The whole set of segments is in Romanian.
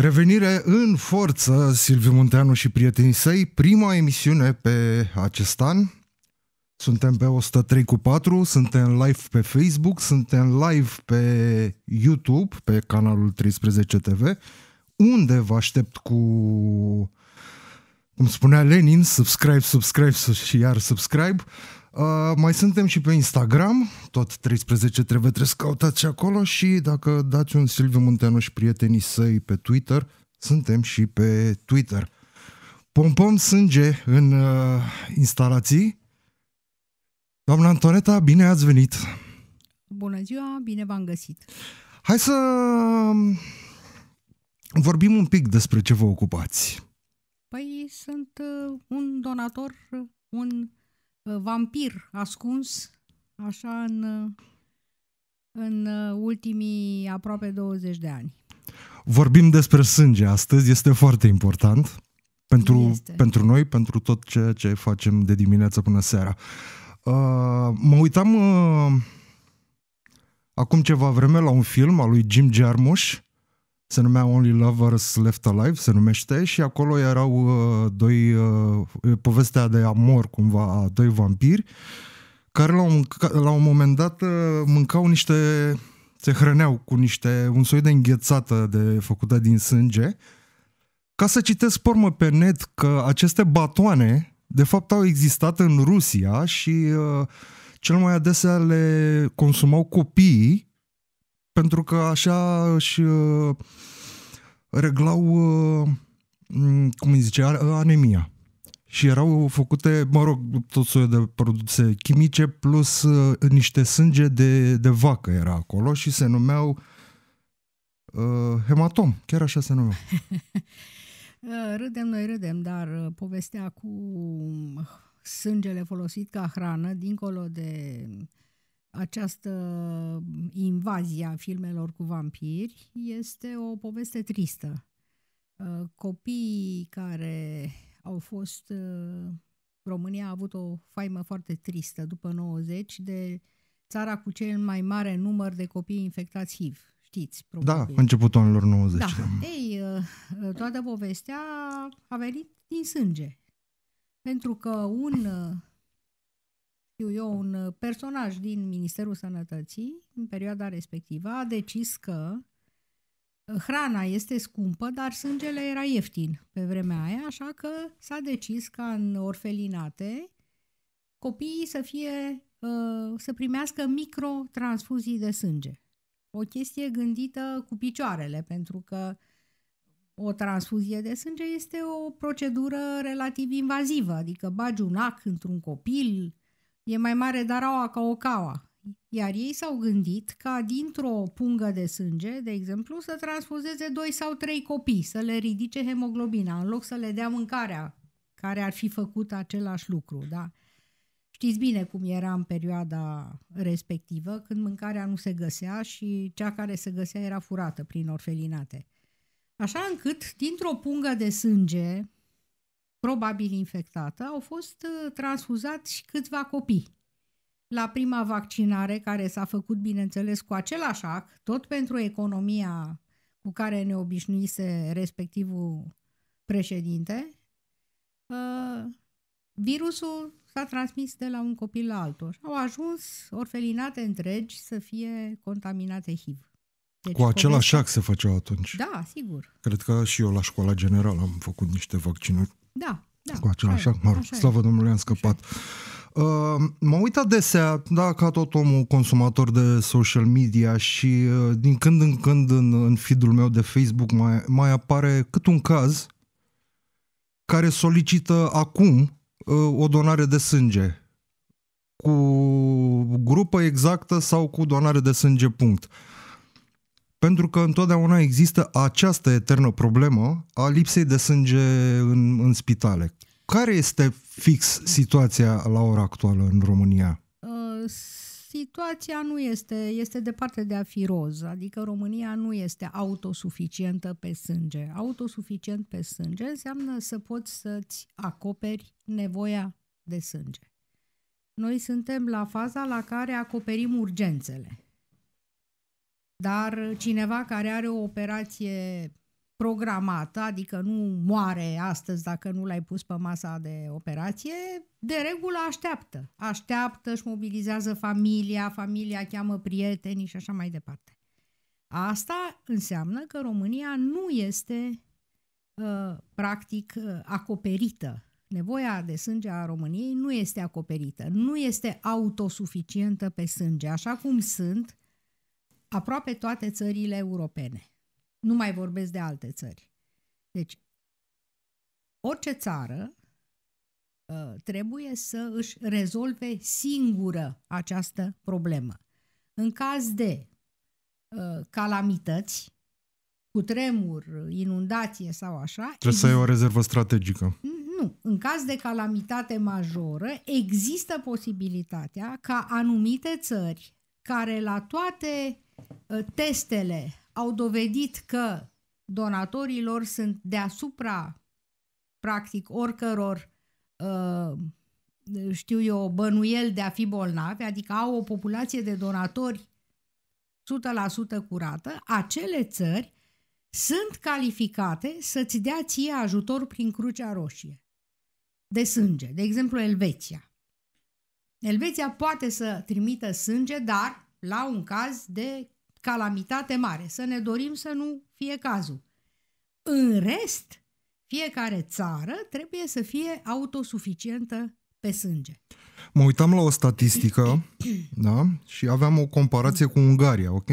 Revenire în forță, Silviu Munteanu și prietenii săi, prima emisiune pe acest an. Suntem pe 103 cu 4, suntem live pe Facebook, suntem live pe YouTube, pe canalul 13 TV, unde vă aștept cu, cum spunea Lenin, subscribe, subscribe și iar subscribe. Uh, Uh, mai suntem și pe Instagram, tot 13 trebuie, trebuie să căutați și acolo și dacă dați un Silviu Munteanu și prietenii săi pe Twitter, suntem și pe Twitter. Pompom sânge în uh, instalații. Doamna Antoneta, bine ați venit! Bună ziua, bine v-am găsit! Hai să um, vorbim un pic despre ce vă ocupați. Păi sunt uh, un donator, un vampir ascuns, așa în, în ultimii aproape 20 de ani. Vorbim despre sânge astăzi, este foarte important pentru, este. pentru noi, pentru tot ceea ce facem de dimineață până seara. Uh, mă uitam uh, acum ceva vreme la un film al lui Jim Jarmusch, se numea Only Lovers Left Alive, se numește, și acolo erau uh, doi, uh, povestea de amor cumva a doi vampiri, care la un, la un moment dat uh, mâncau niște, se hrăneau cu niște, un soi de înghețată de, făcută din sânge, ca să citesc formă pe net că aceste batoane de fapt au existat în Rusia și uh, cel mai adesea le consumau copiii pentru că așa își uh, reglau, uh, cum îi zice, anemia. Și erau făcute, mă rog, tot soiul de produse chimice plus uh, niște sânge de, de vacă era acolo și se numeau uh, hematom, chiar așa se numeau. râdem, noi râdem, dar povestea cu sângele folosit ca hrană, dincolo de uh, această mm, invazie a filmelor cu vampiri este o poveste tristă. Uh, copiii care au fost... Uh, România a avut o faimă foarte tristă după 90 de țara cu cel mai mare număr de copii infectați HIV. Știți, probabil. Da, începutul anilor 90. Da. da. Ei, uh, toată povestea a venit din sânge. Pentru că un știu eu, un uh, personaj din Ministerul Sănătății, în perioada respectivă, a decis că uh, hrana este scumpă, dar sângele era ieftin pe vremea aia, așa că s-a decis ca în orfelinate copiii să fie uh, să primească microtransfuzii de sânge. O chestie gândită cu picioarele, pentru că o transfuzie de sânge este o procedură relativ invazivă, adică bagi un ac într-un copil, E mai mare daraua ca o caua. Iar ei s-au gândit ca dintr-o pungă de sânge, de exemplu, să transfuzeze doi sau trei copii, să le ridice hemoglobina, în loc să le dea mâncarea care ar fi făcut același lucru, da? Știți bine cum era în perioada respectivă, când mâncarea nu se găsea și cea care se găsea era furată prin orfelinate. Așa încât, dintr-o pungă de sânge probabil infectată, au fost uh, transfuzați și câțiva copii. La prima vaccinare, care s-a făcut, bineînțeles, cu același ac, tot pentru economia cu care ne obișnuise respectivul președinte, uh, virusul s-a transmis de la un copil la altul. Au ajuns orfelinate întregi să fie contaminate HIV. Deci, cu același ac se făceau atunci. Da, sigur. Cred că și eu la școala generală am făcut niște vaccinuri da, da. Cu același, așa, mă rog, slavă Domnului, am scăpat. Uh, mă uit adesea, da, ca tot omul consumator de social media și uh, din când în când în, în feed-ul meu de Facebook mai, mai apare cât un caz care solicită acum uh, o donare de sânge cu grupă exactă sau cu donare de sânge punct. Uh, pentru că întotdeauna există această eternă problemă a lipsei de sânge în, în spitale. Care este fix situația la ora actuală în România? Uh, situația nu este, este departe de a fi roz, adică România nu este autosuficientă pe sânge. Autosuficient pe sânge înseamnă să poți să-ți acoperi nevoia de sânge. Noi suntem la faza la care acoperim urgențele. Dar cineva care are o operație programată, adică nu moare astăzi dacă nu l-ai pus pe masa de operație, de regulă așteaptă. Așteaptă, își mobilizează familia, familia cheamă prietenii și așa mai departe. Asta înseamnă că România nu este uh, practic ă, acoperită. Nevoia de sânge a României nu este acoperită, nu este autosuficientă pe sânge. Așa cum sunt aproape toate țările europene. Nu mai vorbesc de alte țări. Deci, orice țară ă, trebuie să își rezolve singură această problemă. În caz de ă, calamități, cu tremur, inundație sau așa... Trebuie să ai o rezervă strategică. Nu. În caz de calamitate majoră, există posibilitatea ca anumite țări care la toate Ă, testele au dovedit că donatorii lor sunt deasupra, practic, oricăror, ă, știu eu, bănuiel de a fi bolnavi, adică au o populație de donatori 100% curată, acele țări sunt calificate să-ți dea ție ajutor prin Crucea Roșie de sânge, de exemplu Elveția. Elveția poate să trimită sânge, dar la un caz de calamitate mare. Să ne dorim să nu fie cazul. În rest, fiecare țară trebuie să fie autosuficientă pe sânge. Mă uitam la o statistică da? și aveam o comparație cu Ungaria, ok?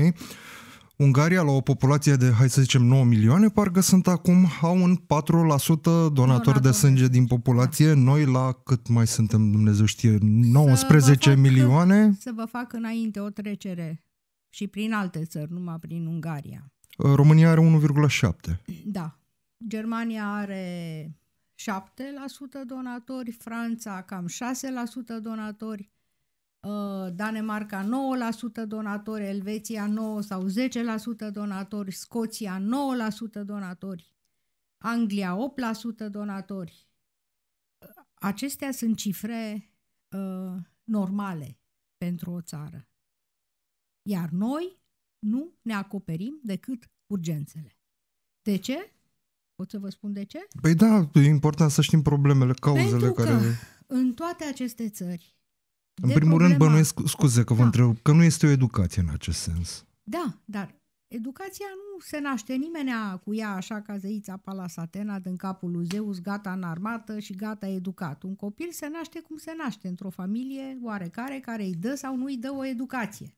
Ungaria, la o populație de, hai să zicem, 9 milioane, parcă sunt acum, au un 4% donatori donator de sânge din populație. Da. Noi la cât mai suntem, Dumnezeu știe, 19 să fac, milioane. Să vă fac înainte o trecere și prin alte țări, numai prin Ungaria. România are 1,7. Da. Germania are 7% donatori, Franța cam 6% donatori, Uh, Danemarca 9% donatori, Elveția 9 sau 10% donatori, Scoția 9% donatori, Anglia 8% donatori. Uh, acestea sunt cifre uh, normale pentru o țară. Iar noi nu ne acoperim decât urgențele. De ce? Pot să vă spun de ce? Păi da, e important să știm problemele, cauzele Pentru că care... în toate aceste țări în primul problema... rând bănuiesc, scuze că vă da. întreb, că nu este o educație în acest sens. Da, dar educația nu se naște nimeni cu ea așa ca zeița Atena din capul lui Zeus, gata în armată și gata educat. Un copil se naște cum se naște, într-o familie oarecare care îi dă sau nu îi dă o educație.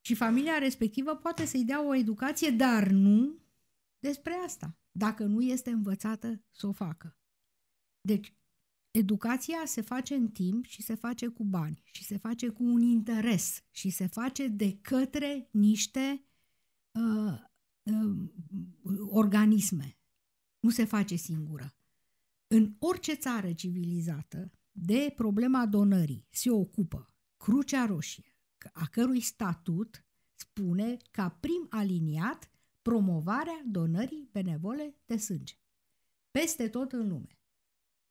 Și familia respectivă poate să-i dea o educație, dar nu despre asta, dacă nu este învățată să o facă. Deci, Educația se face în timp și se face cu bani și se face cu un interes și se face de către niște uh, uh, organisme. Nu se face singură. În orice țară civilizată, de problema donării se ocupă Crucea Roșie, a cărui statut spune ca prim aliniat promovarea donării benevole de sânge. Peste tot în lume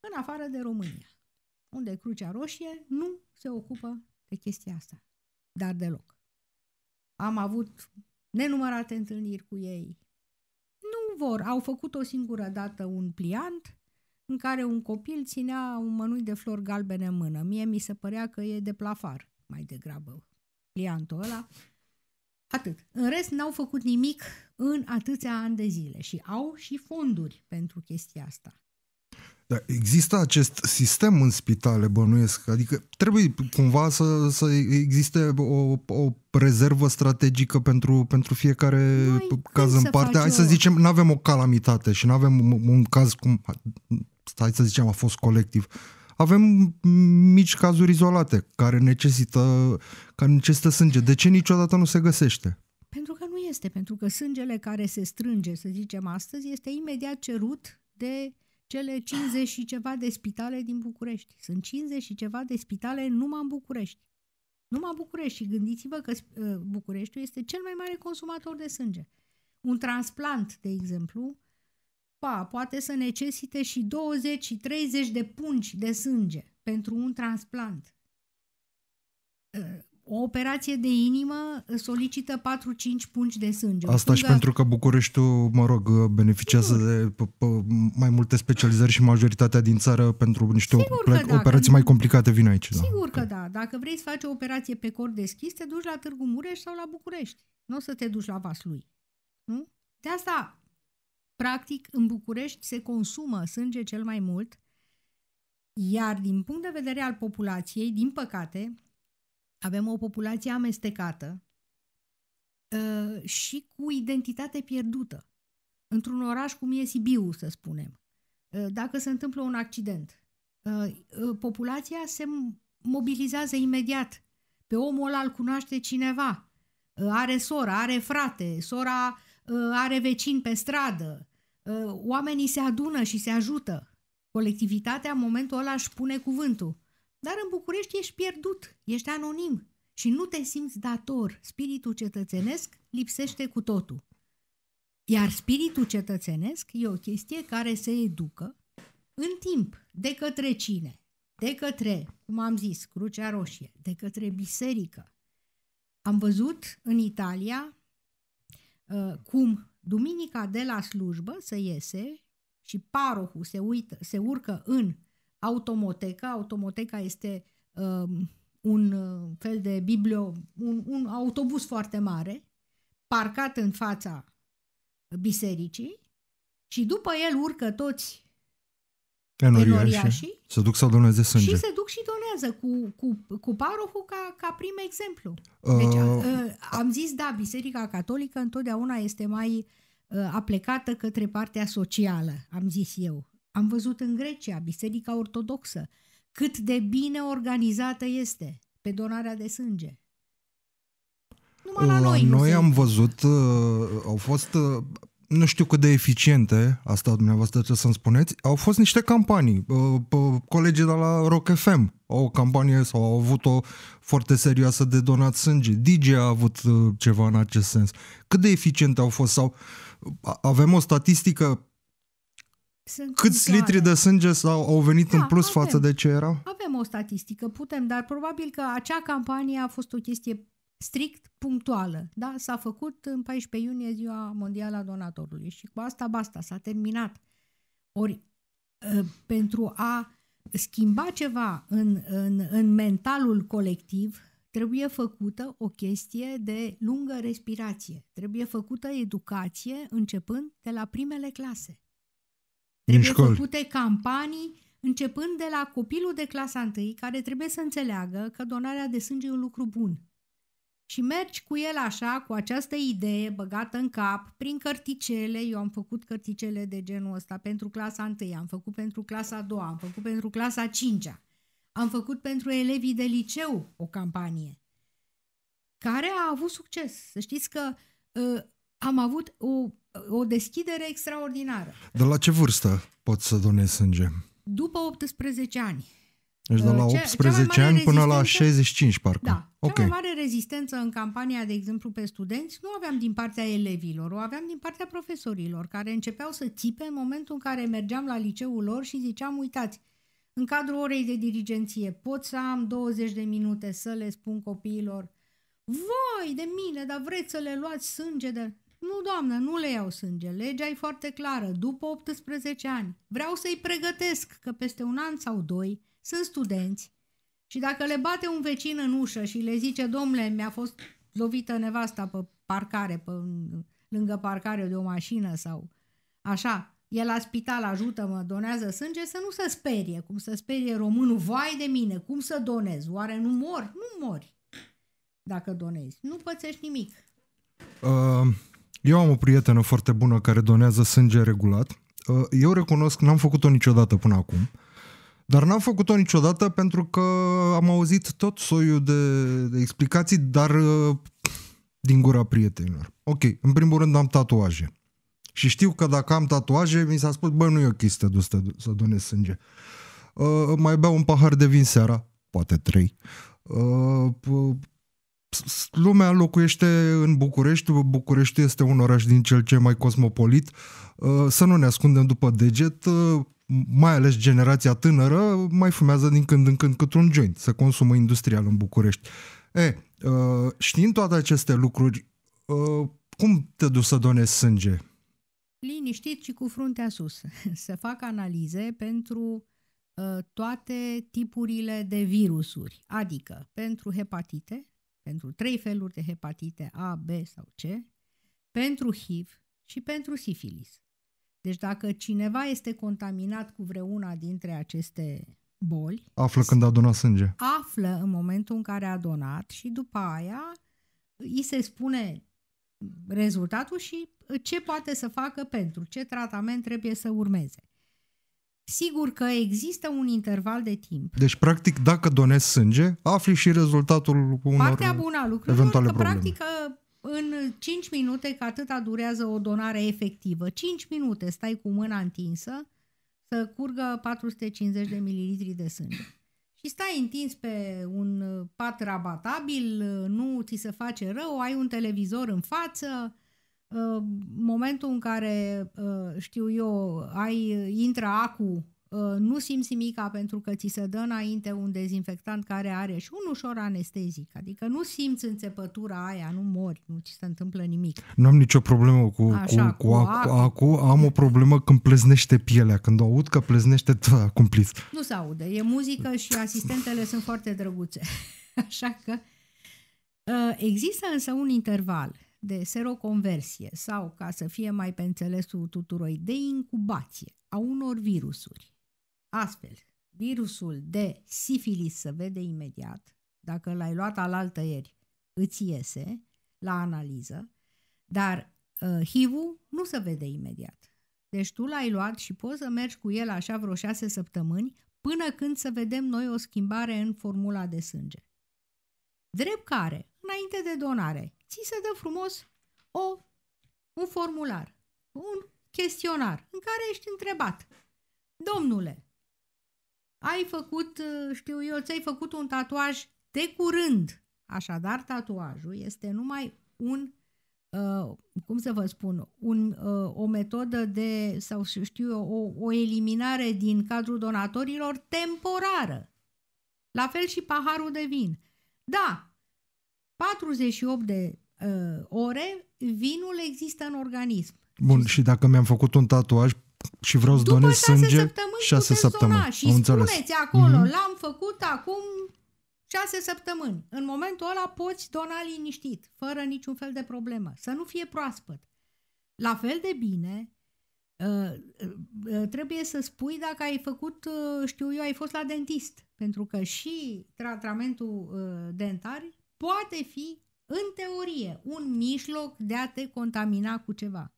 în afară de România, unde Crucea Roșie nu se ocupă de chestia asta, dar deloc. Am avut nenumărate întâlniri cu ei. Nu vor, au făcut o singură dată un pliant în care un copil ținea un mănui de flori galbene în mână. Mie mi se părea că e de plafar, mai degrabă, pliantul ăla. Atât. În rest, n-au făcut nimic în atâția ani de zile și au și fonduri pentru chestia asta. Dar există acest sistem în spitale, bănuiesc. Adică trebuie cumva să, să existe o, o rezervă strategică pentru, pentru fiecare Noi, caz în parte. Hai să zicem, nu avem o calamitate și nu avem un, un caz cum, hai să zicem, a fost colectiv. Avem mici cazuri izolate care necesită, care necesită sânge. De ce niciodată nu se găsește? Pentru că nu este, pentru că sângele care se strânge, să zicem astăzi, este imediat cerut de cele 50 și ceva de spitale din București. Sunt 50 și ceva de spitale numai în București. Numai în București și gândiți-vă că uh, Bucureștiul este cel mai mare consumator de sânge. Un transplant, de exemplu, pa, poate să necesite și 20 și 30 de pungi de sânge pentru un transplant. Uh, o operație de inimă solicită 4-5 pungi de sânge. Asta Pungă... și pentru că Bucureștiul, mă rog, beneficiază Sigur. de p- p- mai multe specializări și majoritatea din țară pentru niște o, da, operații mai complicate vin aici. Da. Sigur da. că da. Dacă vrei să faci o operație pe cor deschis, te duci la Târgu Mureș sau la București. Nu o să te duci la Vaslui. Nu? De asta, practic, în București se consumă sânge cel mai mult, iar din punct de vedere al populației, din păcate, avem o populație amestecată uh, și cu identitate pierdută. Într-un oraș cum e Sibiu, să spunem. Uh, dacă se întâmplă un accident, uh, uh populația se mobilizează imediat. Pe omul ăla îl cunoaște cineva. Uh, are sora, are frate, sora uh, are vecin pe stradă. Oamenii se adună și se ajută. Colectivitatea în momentul ăla își pune cuvântul. Dar în București ești pierdut, ești anonim și nu te simți dator. Spiritul cetățenesc lipsește cu totul. Iar spiritul cetățenesc e o chestie care se educă în timp de către cine? De către, cum am zis, Crucea Roșie, de către biserică. Am văzut în Italia uh, cum duminica de la slujbă se iese și parohul se, uită, se urcă în automoteca. Automoteca este um, uh, un fel de biblio, un, un autobuz foarte mare, parcat în fața bisericii și după el urcă toți tenoriașii. Se duc să doneze sânge. Și se duc și donează cu, cu, cu parohul ca, ca prim exemplu. Uh, deci, uh, uh, am zis, da, Biserica Catolică întotdeauna este mai uh, aplecată către partea socială, am zis eu. Am văzut în Grecia Biserica Ortodoxă cât de bine organizată este pe donarea de sânge. Numai la, la uh, noi, noi am văzut, uh, au fost uh, nu știu cât de eficiente, asta dumneavoastră ce să-mi spuneți, au fost niște campanii. Colegii de la Rock FM au o campanie sau au avut-o foarte serioasă de donat sânge. DJ a avut ceva în acest sens. Cât de eficiente au fost sau avem o statistică sunt Câți litri de sânge s au venit da, în plus avem, față de ce erau? Avem o statistică, putem, dar probabil că acea campanie a fost o chestie strict punctuală. Da? S-a făcut în 14 iunie ziua mondială a donatorului și cu asta basta, s-a terminat. Ori ă, pentru a schimba ceva în, în, în mentalul colectiv, trebuie făcută o chestie de lungă respirație. Trebuie făcută educație începând de la primele clase. Trebuie școli. făcute campanii începând de la copilul de clasa 1 care trebuie să înțeleagă că donarea de sânge e un lucru bun. Și mergi cu el așa, cu această idee băgată în cap, prin cărticele, eu am făcut cărticele de genul ăsta pentru clasa 1, am făcut pentru clasa 2, am făcut pentru clasa 5, am făcut pentru elevii de liceu o campanie care a avut succes. Să știți că uh, am avut o o deschidere extraordinară. Dar la ce vârstă poți să donezi sânge? După 18 ani. Deci de la 18 ani până la 65, parcă. Da. Cea okay. mai mare rezistență în campania, de exemplu, pe studenți, nu aveam din partea elevilor, o aveam din partea profesorilor, care începeau să țipe în momentul în care mergeam la liceul lor și ziceam, uitați, în cadrul orei de dirigenție pot să am 20 de minute să le spun copiilor, voi de mine, dar vreți să le luați sânge de... Nu, doamnă, nu le iau sânge. Legea e foarte clară. După 18 ani. Vreau să-i pregătesc că peste un an sau doi sunt studenți și dacă le bate un vecin în ușă și le zice, domnule, mi-a fost lovită nevasta pe parcare, pe, lângă parcare de o mașină sau așa, e la spital, ajută-mă, donează sânge, să nu se sperie, cum să sperie românul, vai de mine, cum să donez, oare nu mor? Nu mori dacă donezi, nu pățești nimic. Uh, eu am o prietenă foarte bună care donează sânge regulat. Uh, eu recunosc, n-am făcut-o niciodată până acum, dar n-am făcut-o niciodată pentru că am auzit tot soiul de, de explicații, dar uh, din gura prietenilor. Ok, în primul rând am tatuaje. Și știu că dacă am tatuaje, mi s-a spus, băi, nu e o chestie dus să, să donezi sânge. Uh, mai beau un pahar de vin seara, poate trei. Uh, lumea locuiește în București, București este un oraș din cel ce mai cosmopolit, uh, să nu ne ascundem după deget, uh, mai ales generația tânără mai fumează din când în când cât un joint, să consumă industrial în București. E, uh, știind toate aceste lucruri, cum te duci să donezi sânge? Liniștit și cu fruntea sus. Să fac analize pentru toate tipurile de virusuri, adică pentru hepatite, pentru trei feluri de hepatite A, B sau C, pentru HIV și pentru sifilis. Deci dacă cineva este contaminat cu vreuna dintre aceste boli... Află când a donat sânge. Află în momentul în care a donat și după aia îi se spune rezultatul și ce poate să facă pentru, ce tratament trebuie să urmeze sigur că există un interval de timp. Deci, practic, dacă donezi sânge, afli și rezultatul unor Partea bună a lucrurilor că, probleme. practic, în 5 minute, că atâta durează o donare efectivă, 5 minute stai cu mâna întinsă să curgă 450 de mililitri de sânge. Și stai întins pe un pat rabatabil, nu ți se face rău, ai un televizor în față, momentul în care, uh, știu eu, ai intra acu, uh, nu simți mica pentru că ți se dă înainte un dezinfectant care are și un ușor anestezic, adică nu simți înțepătura aia, nu mori, nu ți se întâmplă nimic. Nu am nicio problemă cu, Așa, cu, cu, cu acu, acu, am o problemă când pleznește pielea, când o aud că pleznește, tă, cumplis. Nu se aude, e muzică și asistentele sunt foarte drăguțe, așa că uh, există însă un interval de seroconversie sau, ca să fie mai pe înțelesul tuturor, de incubație a unor virusuri. Astfel, virusul de sifilis se vede imediat, dacă l-ai luat alaltă ieri, îți iese la analiză, dar uh, ă, HIV-ul nu se vede imediat. Deci tu l-ai luat și poți să mergi cu el așa vreo șase săptămâni până când să vedem noi o schimbare în formula de sânge. Drept care, înainte de donare, ți se dă frumos o, un formular, un chestionar în care ești întrebat. Domnule, ai făcut, știu eu, ți-ai făcut un tatuaj de curând. Așadar, tatuajul este numai un, uh, cum să vă spun, un, uh, o metodă de, sau știu eu, o, o eliminare din cadrul donatorilor temporară. La fel și paharul de vin. Da, 48 de Uh, ore, vinul există în organism. Bun, și dacă mi-am făcut un tatuaj și vreau să donez sânge, săptămâni 6 săptămâni. Și Am înțeles. acolo, mm-hmm. l-am făcut acum 6 săptămâni. În momentul ăla poți dona liniștit, fără niciun fel de problemă. Să nu fie proaspăt. La fel de bine, uh, uh, trebuie să spui dacă ai făcut, știu eu, ai fost la dentist. Pentru că și tratamentul dentar poate fi în teorie, un mijloc de a te contamina cu ceva.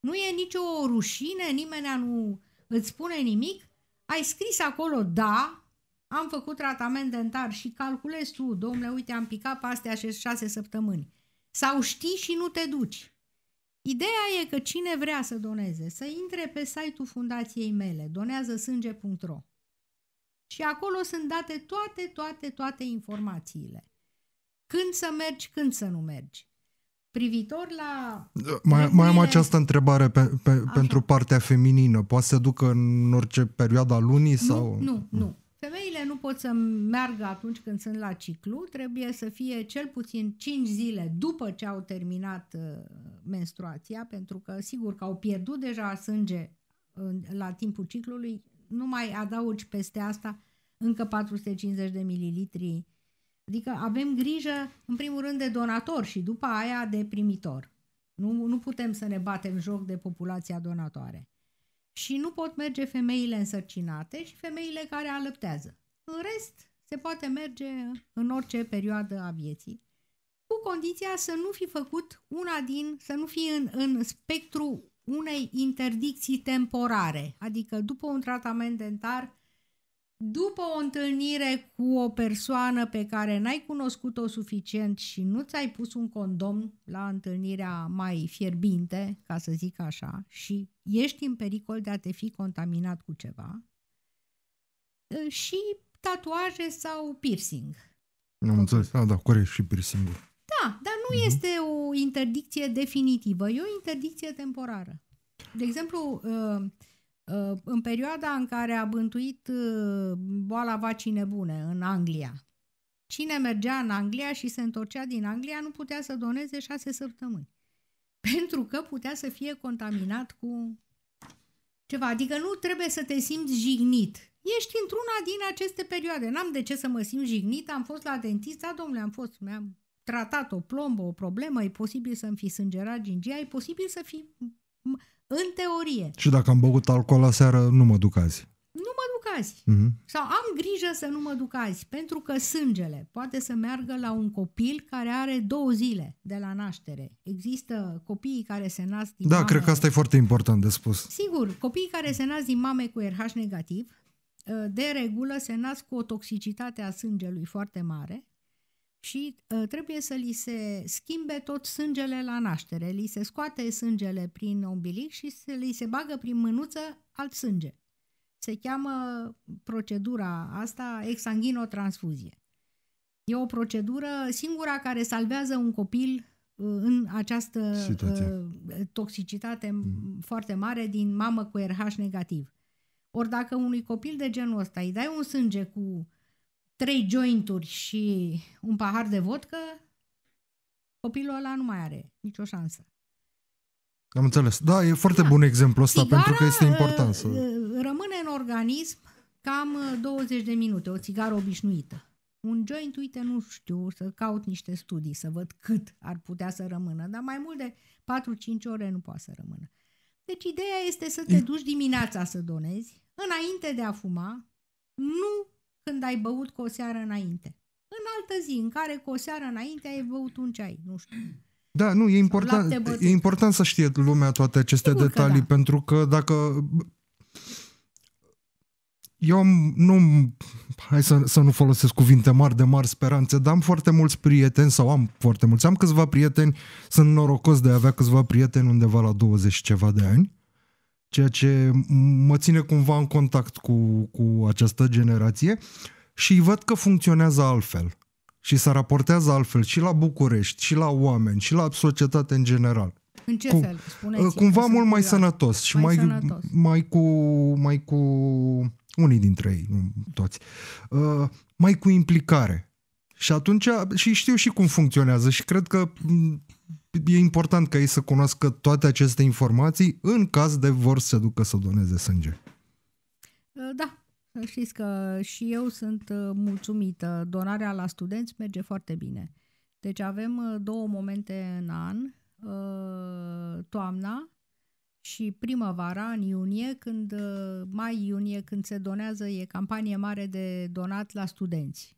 Nu e nicio rușine, nimeni nu îți spune nimic, ai scris acolo da, am făcut tratament dentar și calculezi tu, domnule, uite, am picat paste și șase săptămâni. Sau știi și nu te duci. Ideea e că cine vrea să doneze, să intre pe site-ul fundației mele, doneazăsânge.ro și acolo sunt date toate, toate, toate informațiile. Când să mergi, când să nu mergi. Privitor la... Mai, mai am această întrebare pe, pe, pentru partea feminină. Poate să ducă în orice perioadă lunii? Nu, sau? nu, nu. Femeile nu pot să meargă atunci când sunt la ciclu, trebuie să fie cel puțin 5 zile după ce au terminat uh, menstruația, pentru că sigur că au pierdut deja sânge la timpul ciclului, nu mai adaugi peste asta încă 450 de mililitri Adică avem grijă, în primul rând, de donator și după aia de primitor. Nu, nu putem să ne batem joc de populația donatoare. Și nu pot merge femeile însărcinate și femeile care alăptează. În rest, se poate merge în orice perioadă a vieții, cu condiția să nu fi făcut una din, să nu fi în, în spectru unei interdicții temporare, adică după un tratament dentar după o întâlnire cu o persoană pe care n-ai cunoscut-o suficient și nu ți-ai pus un condom la întâlnirea mai fierbinte, ca să zic așa, și ești în pericol de a te fi contaminat cu ceva, ă, și tatuaje sau piercing. Am înțeles, ah, da, da, corect, și piercing. Da, dar nu mm-hmm. este o interdicție definitivă, e o interdicție temporară. De exemplu, uh, Ă, în perioada în care a bântuit ă, boala vacii nebune în Anglia, cine mergea în Anglia și se întorcea din Anglia nu putea să doneze șase săptămâni. Pentru că putea să fie contaminat cu ceva. Adică nu trebuie să te simți jignit. Ești într-una din aceste perioade. N-am de ce să mă simt jignit. Am fost la dentist, da, domnule, am fost, mi-am tratat o plombă, o problemă, e posibil să-mi fi sângerat gingia, e posibil să fi în teorie. Și dacă am băut alcool la seară, nu mă duc azi. Nu mă duc azi. Mm-hmm. Sau am grijă să nu mă duc azi, pentru că sângele poate să meargă la un copil care are două zile de la naștere. Există copiii care se nasc din Da, mame... cred că asta e foarte important de spus. Sigur, copiii care se nasc din mame cu RH negativ, ă, de regulă se nasc cu o toxicitate a sângelui foarte mare, și uh, trebuie să li se schimbe tot sângele la naștere. Li se scoate sângele prin ombilic și se, li se bagă prin mânuță alt sânge. Se cheamă procedura asta exanghinotransfuzie. E o procedură singura care salvează un copil uh, în această Uh, toxicitate mm. foarte mare din mamă cu RH negativ. Ori dacă unui copil de genul ăsta îi dai un sânge cu trei jointuri și un pahar de vodcă, copilul ăla nu mai are nicio șansă. Am înțeles. Da, e foarte da. bun exemplu ăsta Țigara, pentru că este uh, important să... Uh, rămâne în organism cam 20 uh, de minute, o țigară obișnuită. Un joint, uite, nu știu, să caut niște studii, să văd cât ar putea să rămână, dar mai mult de 4-5 ore nu poate să rămână. Deci ideea este să te duci dimineața să donezi, înainte de a fuma, nu când ai băut cu o seară înainte. În altă zi, în care cu o seară înainte ai băut un ceai, nu știu. Da, nu, e important, e important să știe lumea toate aceste Sigur detalii, că da. pentru că dacă... Eu am, nu, hai să, să nu folosesc cuvinte mari de mari speranțe, dar am foarte mulți prieteni, sau am foarte mulți, am câțiva prieteni, sunt norocos de a avea câțiva prieteni undeva la 20 ceva de ani, ceea ce mă ține cumva în contact cu, cu această generație și îi văd că funcționează altfel și se raportează altfel și la București, și la oameni, și la societate în general. În ce cu, fel? Spuneți uh, cumva mult mai sănătos și mai, sănătos. mai cu mai cu unii dintre ei, toți. Uh, mai cu implicare. Și atunci și știu și cum funcționează și cred că e important ca ei să cunoască toate aceste informații în caz de vor să ducă să doneze sânge. Uh, da, să știți că și eu sunt uh, mulțumită. Donarea la studenți merge foarte bine. Deci avem uh, două momente în an, toamna și primăvara, în iunie, când mai iunie, când se donează, e campanie mare de donat la studenți.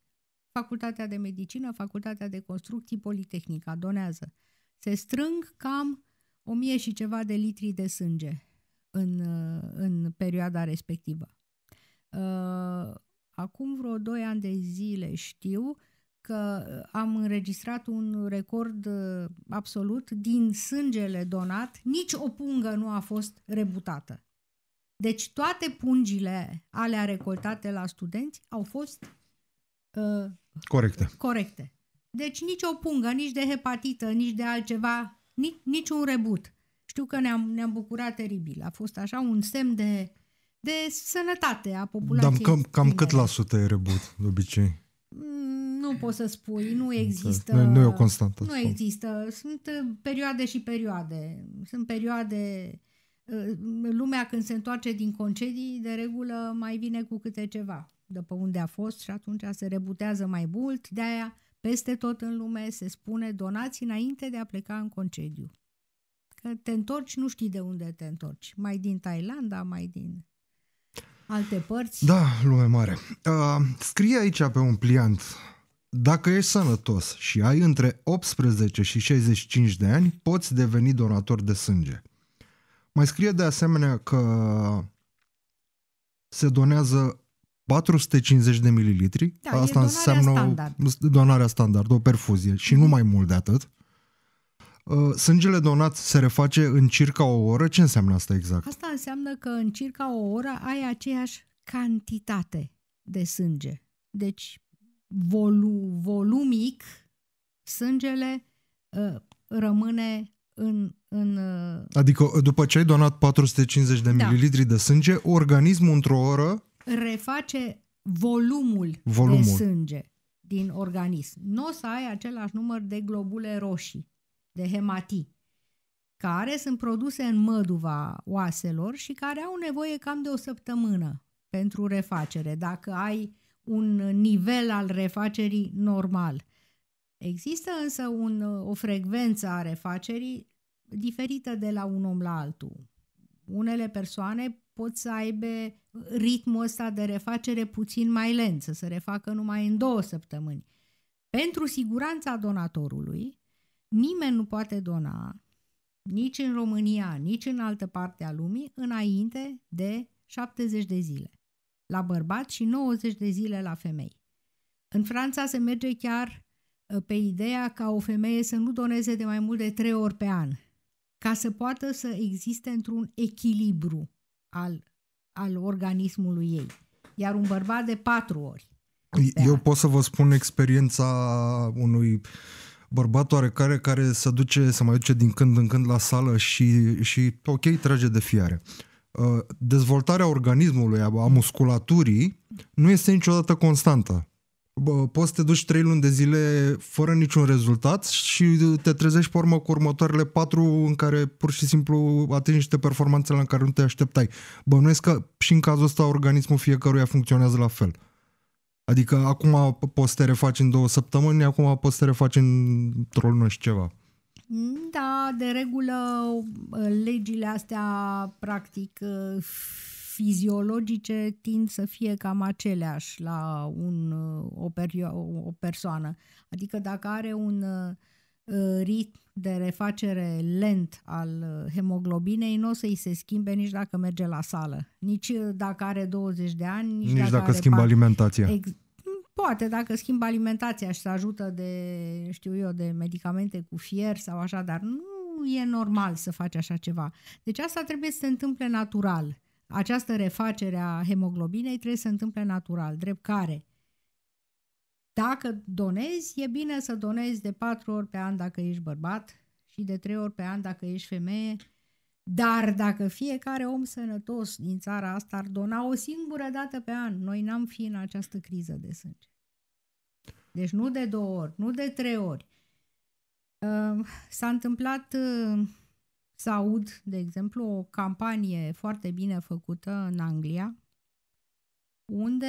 Facultatea de Medicină, Facultatea de Construcții, Politehnica donează se strâng cam o mie și ceva de litri de sânge în, uh, în perioada respectivă. Uh, acum vreo 2 ani de zile știu că uh, am înregistrat un record absolut din sângele donat, nici o pungă nu a fost rebutată. Deci toate pungile alea recoltate la studenți au fost uh, corecte. corecte. Deci nici o pungă, nici de hepatită, nici de altceva, nici, nici un rebut. Știu că ne-am, ne-am bucurat teribil. A fost așa un semn de, de sănătate a populației. Dar cam, cam cât la sută e rebut, de obicei? Mm, nu pot să spui, nu există. Nu, nu e o constantă. Nu spun. există. Sunt uh, perioade și perioade. Sunt perioade. Uh, lumea când se întoarce din concedii, de regulă mai vine cu câte ceva după unde a fost și atunci se rebutează mai mult. De aia peste tot în lume se spune donați înainte de a pleca în concediu. Că te întorci, nu știi de unde te întorci. Mai din Thailanda, mai din alte părți. Da, lume mare. Uh, scrie aici pe un pliant. Dacă ești sănătos și ai între 18 și 65 de ani, poți deveni donator de sânge. Mai scrie de asemenea că se donează 450 de mililitri, da, asta înseamnă standard. donarea standard, o perfuzie și nu mai mult de atât. Uh, sângele donat se reface în circa o oră. Ce înseamnă asta exact? Asta înseamnă că în circa o oră ai aceeași cantitate de sânge. Deci, volu- volumic, sângele uh, rămâne în... în uh... Adică, după ce ai donat 450 de da. mililitri de sânge, organismul într-o oră reface volumul, volumul. de sânge din organism. Nu o să ai același număr de globule roșii, de hematii, care sunt produse în măduva oaselor și care au nevoie cam de o săptămână pentru refacere, dacă ai un nivel al refacerii normal. Există însă un, o frecvență a refacerii diferită de la un om la altul. Unele persoane pot să aibă ritmul ăsta de refacere puțin mai lent, să se refacă numai în două săptămâni. Pentru siguranța donatorului, nimeni nu poate dona nici în România, nici în altă parte a lumii, înainte de 70 de zile la bărbat și 90 de zile la femei. În Franța se merge chiar uh, pe ideea ca o femeie să nu doneze de mai mult de 3 ori pe an, ca să poată să existe într-un echilibru al, al organismului ei. Iar un bărbat de patru ori. Eu an. pot să vă spun experiența unui bărbat oarecare care se duce, se mai duce din când în când la sală și, și ok, trage de fiare. Uh, dezvoltarea organismului, a musculaturii, nu este niciodată constantă bă, poți să te duci trei luni de zile fără niciun rezultat și te trezești pe urmă cu următoarele patru în care pur și simplu atingi niște performanțe la care nu te așteptai. Bănuiesc că și în cazul ăsta organismul fiecăruia funcționează la fel. Adică acum poți să te refaci în două săptămâni, acum poți să te refaci într-o lună și ceva. Da, de regulă legile astea practic fiziologice tind să fie cam aceleași la un, uh, o, perio- o persoană. Adică dacă are un uh, uh, ritm de refacere lent al hemoglobinei, nu o să-i se schimbe nici dacă merge la sală, nici dacă are 20 de ani, nici, nici dacă, dacă schimbă 4. alimentația. Ex- poate dacă schimbă alimentația și se ajută de, știu eu, de medicamente cu fier sau așa, dar nu e normal să faci așa ceva. Deci asta trebuie să se întâmple natural această refacere a hemoglobinei trebuie să se întâmple natural, drept care dacă donezi, e bine să donezi de 4 ori pe an dacă ești bărbat și de 3 ori pe an dacă ești femeie, dar dacă fiecare om sănătos din țara asta ar dona o singură dată pe an, noi n-am fi în această criză de sânge. Deci nu de două ori, nu de trei ori. Ă, s-a întâmplat ă, să aud, de exemplu, o campanie foarte bine făcută în Anglia, unde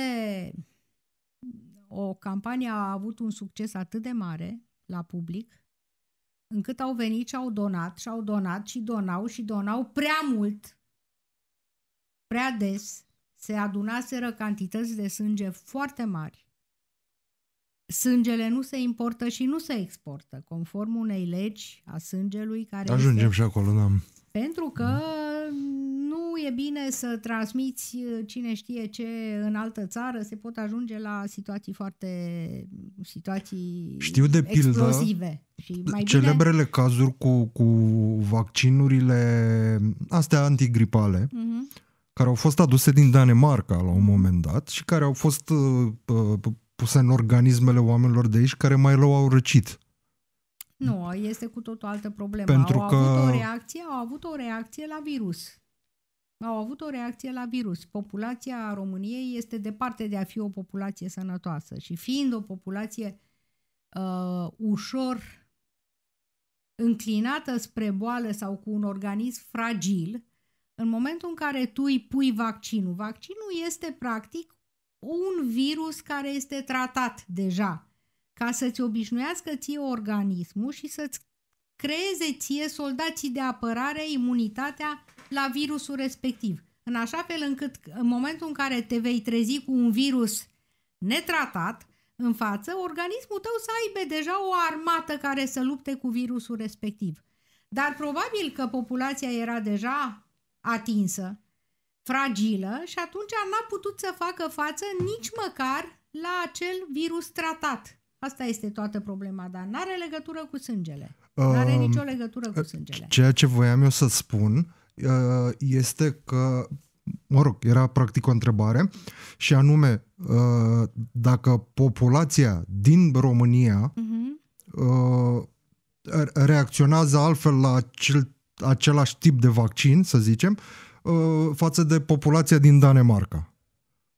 o campanie a avut un succes atât de mare la public, încât au venit și au donat și au donat și donau și donau prea mult, prea des, se adunaseră cantități de sânge foarte mari Sângele nu se importă și nu se exportă, conform unei legi a sângelui care... Ajungem este... și acolo, da. Pentru că nu e bine să transmiți cine știe ce în altă țară, se pot ajunge la situații foarte situații Știu de pildă explozive. Și mai celebrele bine... cazuri cu, cu vaccinurile astea antigripale, uh-huh. care au fost aduse din Danemarca la un moment dat și care au fost uh, uh puse în organismele oamenilor de aici care mai rău au răcit. Nu, este cu totul altă problemă. Pentru au că... avut o reacție, au avut o reacție la virus. Au avut o reacție la virus. Populația României este departe de a fi o populație sănătoasă și fiind o populație uh, ușor înclinată spre boală sau cu un organism fragil, în momentul în care tu îi pui vaccinul, vaccinul este practic un virus care este tratat deja, ca să-ți obișnuiască ție organismul și să-ți creeze ție soldații de apărare imunitatea la virusul respectiv. În așa fel încât în momentul în care te vei trezi cu un virus netratat în față, organismul tău să aibă deja o armată care să lupte cu virusul respectiv. Dar probabil că populația era deja atinsă fragilă și atunci n-a putut să facă față nici măcar la acel virus tratat. Asta este toată problema, dar n-are legătură cu sângele. Nu are uh, um, nicio legătură cu uh, sângele. Ceea ce voiam eu să spun uh, este că, mă rog, era practic o întrebare și anume uh, dacă populația din România uh-huh. reacționează altfel la acel, același tip de vaccin, să zicem, uh, Uh, față de populația din Danemarca.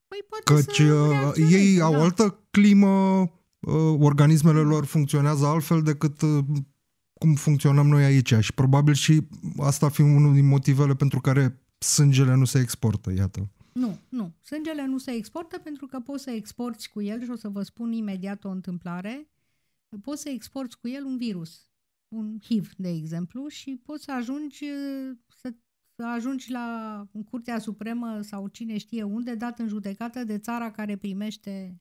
Păi poate Căci uh, ei da. au da. altă climă, uh, organismele lor funcționează altfel decât uh, cum funcționăm noi aici și probabil și asta fi unul din motivele pentru care sângele nu se exportă, iată. Nu, nu. Sângele nu se exportă pentru că poți să exporți cu el, și o să vă spun imediat o întâmplare, poți să exporți cu el un virus, un HIV, de exemplu, și poți să ajungi uh, să ajungi la Curtea Supremă sau cine știe unde, dat în judecată de țara care primește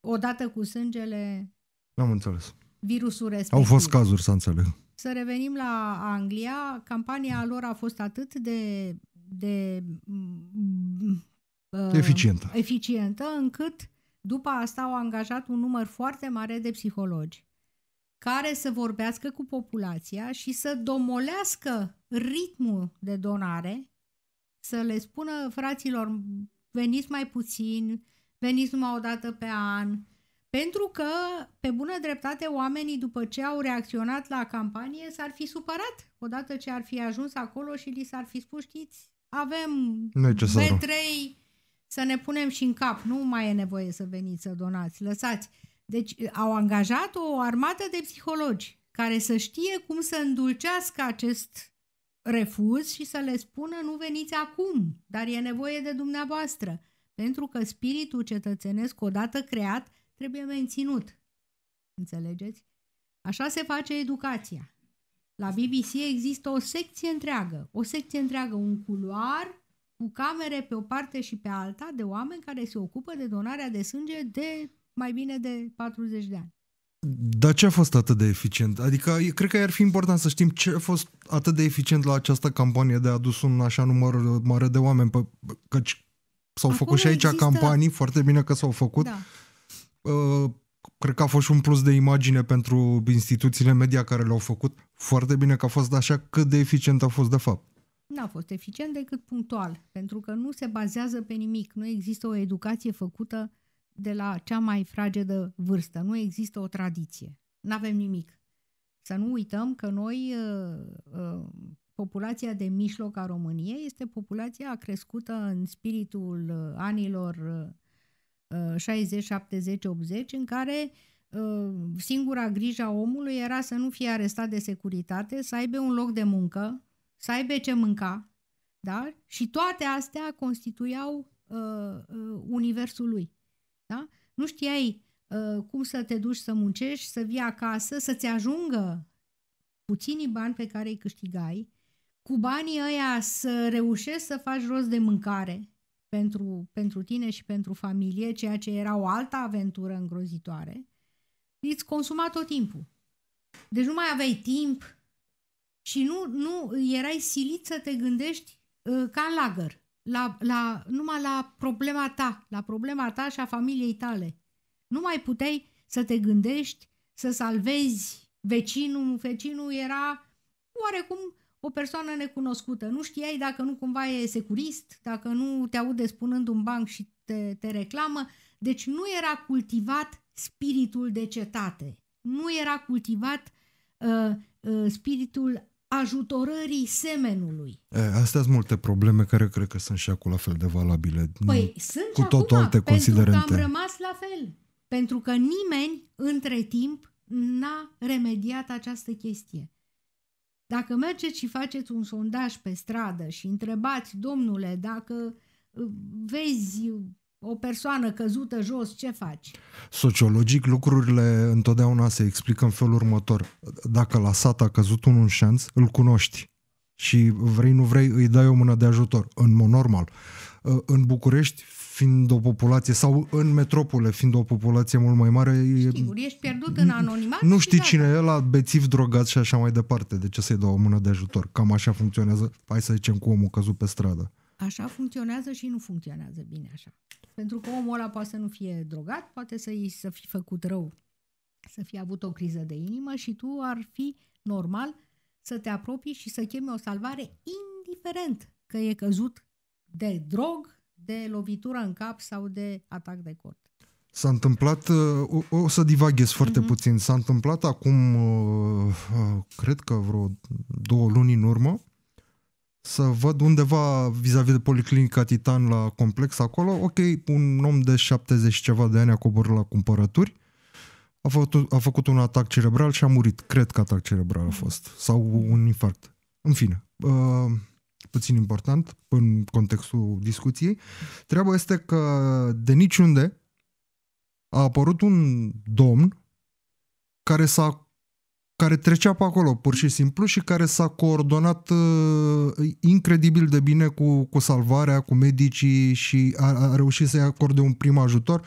odată cu sângele Am înțeles. virusul respectiv. Au fost cazuri, să înțeleg. Să revenim la Anglia, campania mm. lor a fost atât de, de mm, uh, eficientă. eficientă, încât după asta au angajat un număr foarte mare de psihologi care să vorbească cu populația și să domolească ritmul de donare, să le spună fraților, veniți mai puțin, veniți numai o dată pe an, pentru că, pe bună dreptate, oamenii, după ce au reacționat la campanie, s-ar fi supărat odată ce ar fi ajuns acolo și li s-ar fi spus, știți, avem B3, să ne punem și în cap, nu mai e nevoie să veniți să donați, lăsați. Deci au angajat o armată de psihologi care să știe cum să îndulcească acest refuz și să le spună nu veniți acum, dar e nevoie de dumneavoastră, pentru că spiritul cetățenesc odată creat trebuie menținut. Înțelegeți? Așa se face educația. La BBC există o secție întreagă, o secție întreagă, un culoar cu camere pe o parte și pe alta de oameni care se ocupă de donarea de sânge de mai bine de 40 de ani. Dar ce a fost atât de eficient? Adică, cred că ar fi important să știm ce a fost atât de eficient la această campanie de a adus un așa număr mare de oameni, pe, căci s-au Acum făcut și aici există... campanii, foarte bine că s-au făcut. Da. Uh, cred că a fost și un plus de imagine pentru instituțiile media care le-au făcut. Foarte bine că a fost așa, cât de eficient a fost de fapt. N-a fost eficient decât punctual, pentru că nu se bazează pe nimic. Nu există o educație făcută uh, de la cea mai fragedă vârstă. Nu există o tradiție. Nu avem nimic. Să nu uităm că noi, uh, uh, populația de mijloc a României este populația crescută în spiritul uh, anilor 60, 70, 80, în care singura grijă a omului era să nu fie arestat de securitate, să aibă un loc de muncă, să aibă ce mânca, da? și toate astea constituiau uh, universul lui. Da? Nu știai uh, cum să te duci să muncești, să vii acasă, să-ți ajungă puținii bani pe care îi câștigai, cu banii ăia să reușești să faci rost de mâncare pentru, pentru tine și pentru familie, ceea ce era o altă aventură îngrozitoare, îți consuma tot timpul. Deci nu mai aveai timp și nu, nu erai silit să te gândești uh, ca în lagăr la, la, numai la problema ta, la problema ta și a familiei tale. Nu mai puteai să te gândești să salvezi vecinul. Vecinul era oarecum o persoană necunoscută. Nu știai dacă nu cumva e securist, dacă nu te aude spunând un banc și te, te reclamă. Deci nu era cultivat spiritul de cetate. Nu era cultivat uh, uh, spiritul ajutorării semenului. E, astea sunt multe probleme care cred că sunt și acum la fel de valabile. Păi nu, sunt cu tot acum, alte considerente. pentru că am rămas la fel. Pentru că nimeni, între timp, n-a remediat această chestie. Dacă mergeți și faceți un sondaj pe stradă și întrebați, domnule, dacă uh, vezi o persoană căzută jos, ce faci? Sociologic, lucrurile întotdeauna se explică în felul următor. Dacă la sat a căzut unul în șanț, îl cunoști și vrei, nu vrei, îi dai o mână de ajutor, în mod normal. Ă, în București, fiind o populație, sau în metropole, fiind o populație mult mai mare... Știi, e... ești pierdut în anonimat. Nu știi cine e la bețiv, drogat și așa mai departe. De ce să-i dau o mână de ajutor? Cam așa funcționează, hai să zicem, cu omul căzut pe stradă. Așa funcționează și nu funcționează bine așa. Pentru că omul ăla poate să nu fie drogat, poate să, i, să fi făcut rău, să fi avut o criză de inimă și tu ar fi normal să te apropii și să chemi o salvare indiferent că e căzut de drog, de lovitură în cap sau de atac de cord. S-a întâmplat, uh, o, o să divaghez foarte mm-hmm. puțin, s-a întâmplat acum, uh, uh, cred că vreo două luni în urmă, să văd undeva vis-a-vis de Policlinica Titan la complex acolo, ok, un om de 70 ceva de ani a coborât la cumpărături, a făcut, a făcut un atac cerebral și a murit. Cred că atac cerebral a fost. Sau un infarct. În fine, uh, puțin important în contextul discuției. Treaba este că de niciunde a apărut un domn care s-a care trecea pe acolo pur și simplu și care s-a coordonat uh, incredibil de bine cu, cu salvarea, cu medicii și a, a reușit să-i acorde un prim ajutor.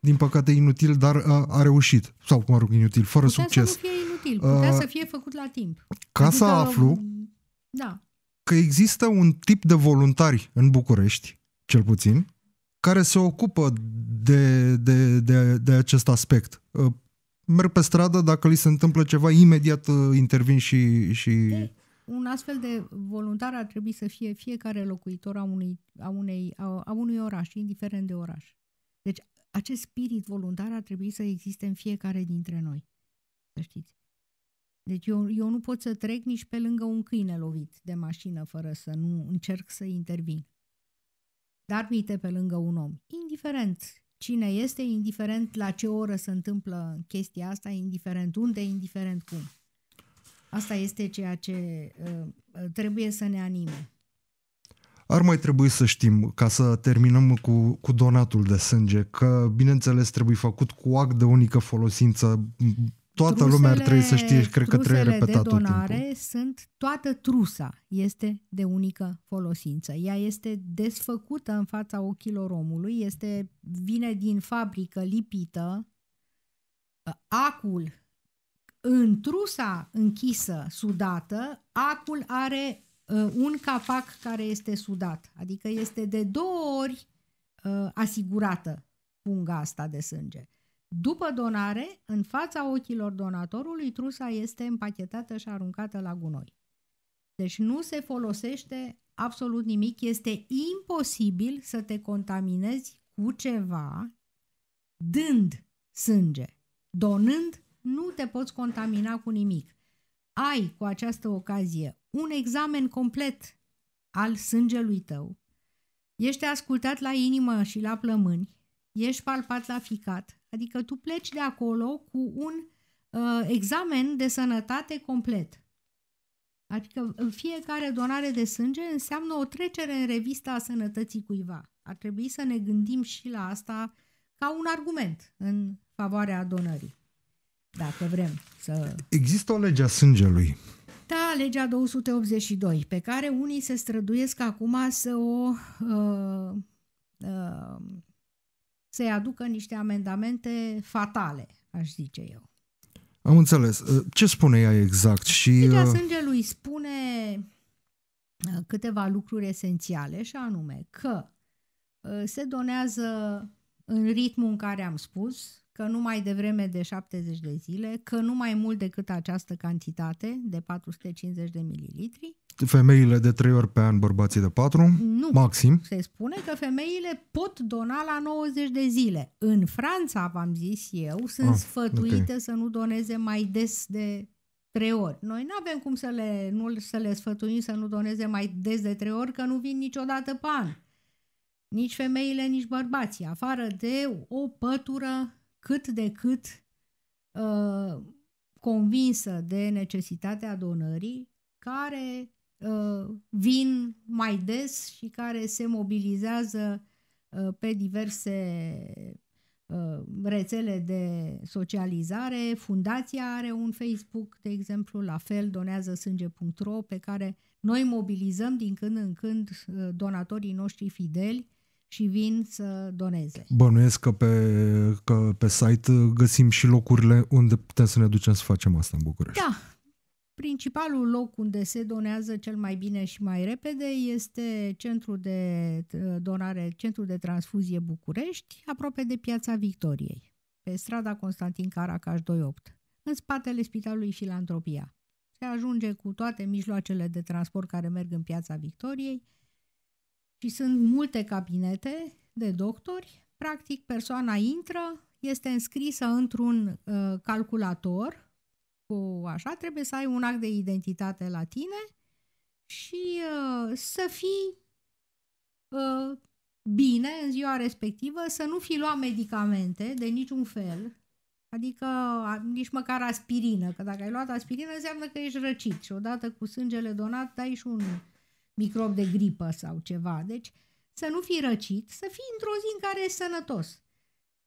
Din păcate inutil, dar a, a reușit. Sau, mă rog, inutil, fără putea succes. să nu fie inutil, uh, putea uh, să fie făcut la timp. Ca adică, să aflu da. că există un tip de voluntari în București, cel puțin, care se ocupă de, de, de, de acest aspect. Uh, merg pe stradă, dacă li se întâmplă ceva, imediat uh, intervin și... și... un astfel de voluntar ar trebui să fie fiecare locuitor a unui, a, unei, a, a unui oraș, indiferent de oraș. Deci acest spirit voluntar ar trebui să existe în fiecare dintre noi, să știți. Deci eu, eu nu pot să trec nici pe lângă un câine lovit de mașină fără să nu încerc să intervin. Dar uite pe lângă un om, indiferent cine este, indiferent la ce oră se întâmplă chestia asta, indiferent unde, indiferent cum. Asta este ceea ce uh, uh, trebuie să ne anime. Ar mai trebui să știm, ca să terminăm cu, cu donatul de sânge, că, bineînțeles, trebuie făcut cu act de unică folosință Toată Trusele, lumea ar trebui să știe, cred că trebuie repetat de tot timpul. sunt toată trusa este de unică folosință. Ea este desfăcută în fața ochilor omului, este vine din fabrică lipită. Acul în trusa închisă, sudată, acul are uh, un capac care este sudat, adică este de două ori uh, asigurată punga asta de sânge. După donare, în fața ochilor donatorului, trusa este împachetată și aruncată la gunoi. Deci nu se folosește absolut nimic, este imposibil să te contaminezi cu ceva dând sânge. Donând, nu te poți contamina cu nimic. Ai cu această ocazie un examen complet al sângelui tău, ești ascultat la inimă și la plămâni, ești palpat la ficat, Adică tu pleci de acolo cu un uh, examen de sănătate complet. Adică fiecare donare de sânge înseamnă o trecere în revista a sănătății cuiva. Ar trebui să ne gândim și la asta ca un argument în favoarea donării, dacă vrem să... Există o lege a sângelui. Da, legea 282, pe care unii se străduiesc acum să o uh, uh, să-i aducă niște amendamente fatale, aș zice eu. Am înțeles. Uh, ce spune ea exact? Și, Legea deci uh, sângelui spune uh, câteva lucruri esențiale și anume că se donează în ritmul în care am spus, că nu mai devreme de 70 de zile, că nu mai mult decât această cantitate de 450 de mililitri, femeile de 3 ori pe an, bărbații de 4, nu. maxim. Se spune că femeile pot dona la 90 de zile. În Franța, v-am zis eu, sunt ah, sfătuite okay. să nu doneze mai des de 3 ori. Noi nu avem cum să le, nu, să le sfătuim să nu doneze mai des de 3 ori, că nu vin niciodată pe an. Nici femeile, nici bărbații, afară de o pătură cât de cât uh, convinsă de necesitatea donării, care Uh, vin mai des și care se mobilizează uh, pe diverse uh, rețele de socializare. Fundația are un Facebook, de exemplu, la fel, donează sânge.ro, pe care noi mobilizăm din când în când donatorii noștri fideli și vin să doneze. Bănuiesc că pe, că pe site găsim și locurile unde putem să ne ducem să facem asta în București. Da, Principalul loc unde se donează cel mai bine și mai repede este centrul de ă, donare, centrul de transfuzie București, aproape de Piața Victoriei, pe strada Constantin Caracaș 28, în spatele Spitalului Filantropia. Se ajunge cu toate mijloacele de transport care merg în Piața Victoriei și sunt multe cabinete de doctori. Practic, persoana intră, este înscrisă într-un uh, calculator cu așa, trebuie să ai un act de identitate la tine și uh, să fii uh, bine în ziua respectivă, să nu fi luat medicamente de niciun fel, adică nici măcar aspirină, că dacă ai luat aspirină înseamnă că ești răcit și odată cu sângele donat dai și un microb de gripă sau ceva. Deci să nu fii răcit, să fii într-o zi în care ești sănătos.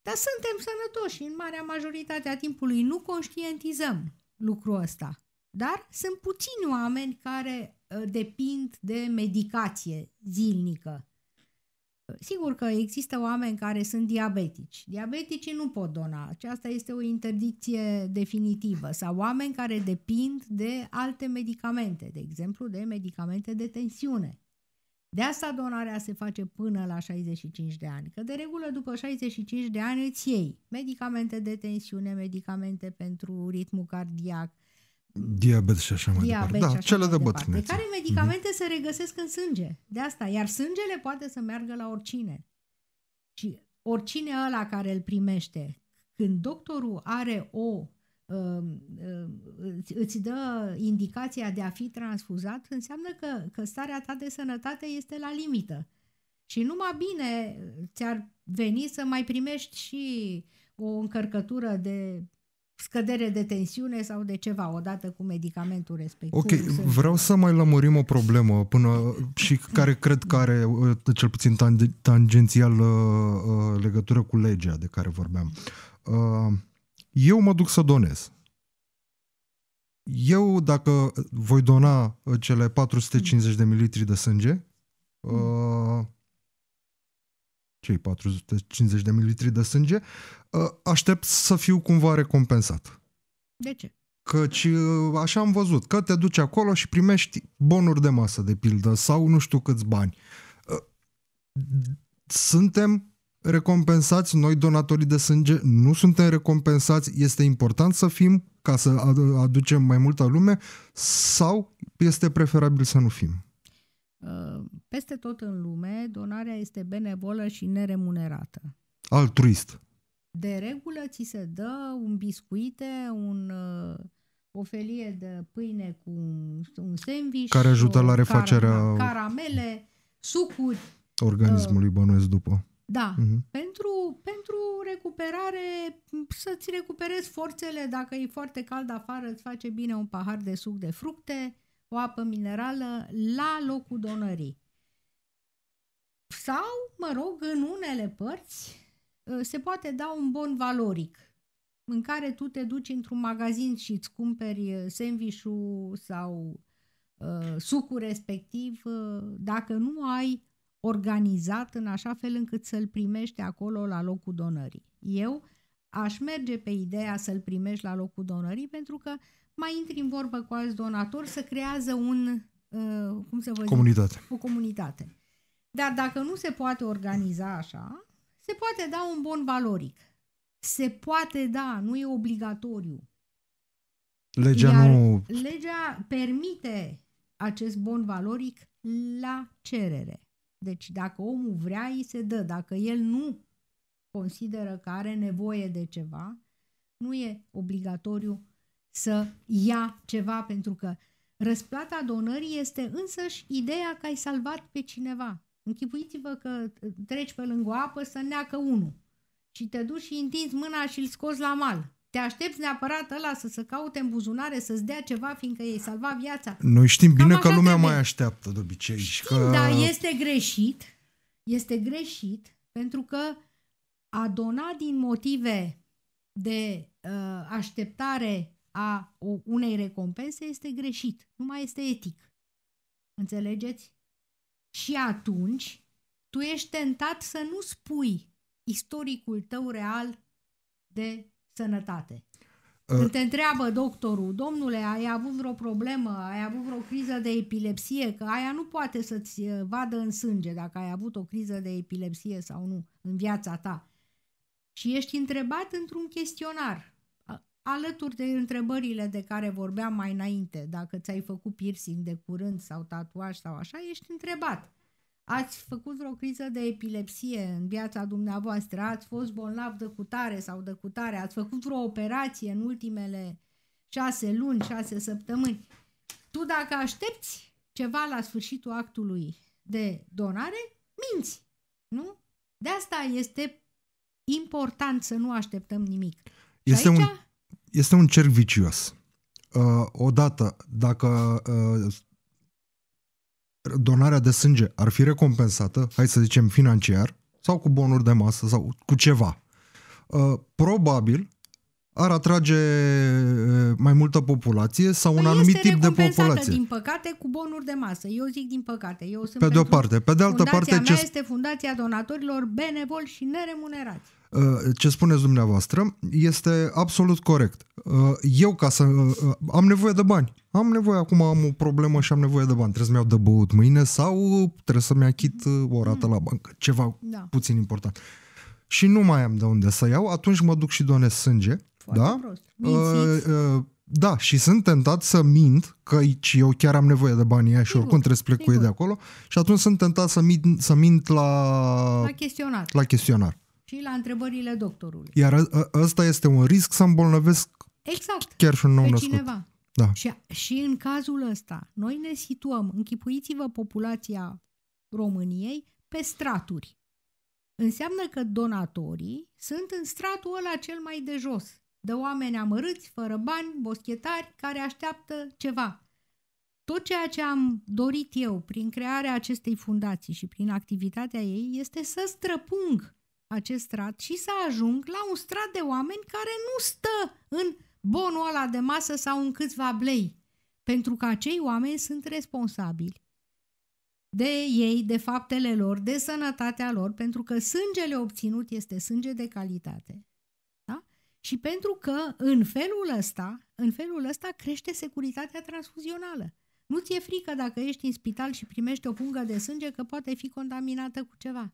Dar suntem sănătoși în marea majoritate a timpului, nu conștientizăm lucrul ăsta. Dar sunt puțini oameni care uh, depind de medicație zilnică. Sigur că există oameni care sunt diabetici. Diabeticii nu pot dona. Aceasta este o interdicție definitivă. Sau oameni care depind de alte medicamente, de exemplu de medicamente de tensiune. De asta donarea se face până la 65 de ani, că de regulă după 65 de ani îți iei medicamente de tensiune, medicamente pentru ritmul cardiac, diabet și așa mai diabet departe. Da, cele de bătrânețe. Care mhm. medicamente mm-hmm. se regăsesc în sânge. De asta, iar sângele poate să meargă la oricine. Și oricine ăla care îl primește, când doctorul are o Um, um, îți dă indicația de a fi transfuzat, înseamnă că, că starea ta de sănătate este la limită. Și numai bine ți-ar veni să mai primești și o încărcătură de scădere de tensiune sau de ceva odată cu medicamentul respectiv. Ok, vreau să mai lămurim o problemă până și care cred că are uh, cel puțin tangențial uh, uh, legătură cu legea de care vorbeam eu mă duc să donez. Eu, dacă voi dona uh, cele 450 de mililitri de sânge, mm. uh, cei 450 de mililitri de sânge, uh, aștept să fiu cumva recompensat. De ce? Căci uh, așa am văzut, că te duci acolo și primești bonuri de masă, de pildă, sau nu știu câți bani. Uh, suntem recompensați, noi donatorii de sânge nu suntem recompensați, este important să fim ca să aducem mai multă lume sau este preferabil să nu fim? Uh, peste tot în lume, donarea este benevolă și neremunerată. Altruist. De regulă ți se dă un biscuite, un, uh, o felie de pâine cu un, un sandwich. Care ajută la refacerea... Caramele, sucuri. Organismului uh, bănuiesc după da, uh-huh. pentru, pentru recuperare, să-ți recuperezi forțele, dacă e foarte cald afară, îți face bine un pahar de suc de fructe, o apă minerală la locul donării. Sau, mă rog, în unele părți uh, se poate da un bon valoric în care tu te duci într-un magazin și îți cumperi uh, sandvișul sau uh, sucul respectiv, uh, dacă nu ai organizat în așa fel încât să-l primești acolo la locul donării. Eu aș merge pe ideea să-l primești la locul donării pentru că mai intri în vorbă cu alți donatori să creează un, uh, cum să vă zic? Comunitate. O comunitate. Dar dacă nu se poate organiza așa, se poate da un bon valoric. Se poate da, nu e obligatoriu. Legea Iar nu... Legea permite acest bon valoric la cerere. Deci dacă omul vrea, îi se dă. Dacă el nu consideră că are nevoie de ceva, nu e obligatoriu să ia ceva, pentru că răsplata donării este însăși ideea că ai salvat pe cineva. Închipuiți-vă că uh, treci pe lângă apă să neacă unul și te duci și întinzi mâna și îl scoți la mal. Te aștepți neapărat ăla să se caute în buzunare, să-ți dea ceva, fiindcă ei salva viața. Noi știm Cam bine că lumea trebuie. mai așteaptă de obicei. Știm, că... dar este greșit. Este greșit pentru că a dona din motive de uh, așteptare a unei recompense este greșit. Nu mai este etic. Înțelegeți? Și atunci tu ești tentat să nu spui istoricul tău real de sănătate. Uh. Când te întreabă doctorul, domnule, ai avut vreo problemă, ai avut vreo criză de epilepsie, că aia nu poate să-ți uh, vadă în sânge dacă ai avut o criză de epilepsie sau nu în viața ta. Și ești întrebat într-un chestionar, alături de întrebările de care vorbeam mai înainte, dacă ți-ai făcut piercing de curând sau tatuaj sau așa, ești întrebat ați făcut vreo criză de epilepsie în viața dumneavoastră, ați fost bolnav de cutare sau de cutare, ați făcut vreo operație în ultimele șase luni, șase săptămâni. Tu dacă aștepți ceva la sfârșitul actului de donare, minți, nu? De asta este important să nu așteptăm nimic. Este, aici? un, este un cerc vicios. Uh, odată, dacă uh, donarea de sânge ar fi recompensată, hai să zicem financiar, sau cu bonuri de masă sau cu ceva, uh, probabil ar atrage uh, mai multă populație sau păi un anumit tip de populație. din păcate, cu bonuri de masă. Eu zic din păcate. Eu sunt pe de o parte. Pe de altă parte... mea ce... este Fundația Donatorilor Benevol și Neremunerați. Eh, ce spuneți dumneavoastră este absolut corect. Eh, eu ca să... Eh, am nevoie de bani. Am nevoie, acum am o problemă și am nevoie de bani. Trebuie să-mi iau de băut mâine sau trebuie să-mi achit o rată mm. la bancă. Ceva da. puțin important. Și nu mai am de unde să iau, atunci mă duc și donez sânge. Foarte da? Prost. Da, și sunt tentat să mint că aici eu chiar am nevoie de banii aia și sigur, oricum trebuie să plec sigur. cu ei de acolo și atunci sunt tentat să mint, să mint la... La chestionar. La chestionar ci la întrebările doctorului. Iar ăsta este un risc să îmbolnăvesc exact, chiar și un nou născut. cineva. Da. Și, și în cazul ăsta, noi ne situăm, închipuiți-vă populația României pe straturi. Înseamnă că donatorii sunt în stratul ăla cel mai de jos, de oameni amărâți, fără bani, boschetari, care așteaptă ceva. Tot ceea ce am dorit eu prin crearea acestei fundații și prin activitatea ei este să străpung acest strat și să ajung la un strat de oameni care nu stă în bonul ăla de masă sau în câțiva blei, pentru că acei oameni sunt responsabili de ei, de faptele lor, de sănătatea lor, pentru că sângele obținut este sânge de calitate. Da? Și pentru că în felul ăsta, în felul ăsta crește securitatea transfuzională. Nu ți-e frică dacă ești în spital și primești o pungă de sânge că poate fi contaminată cu ceva.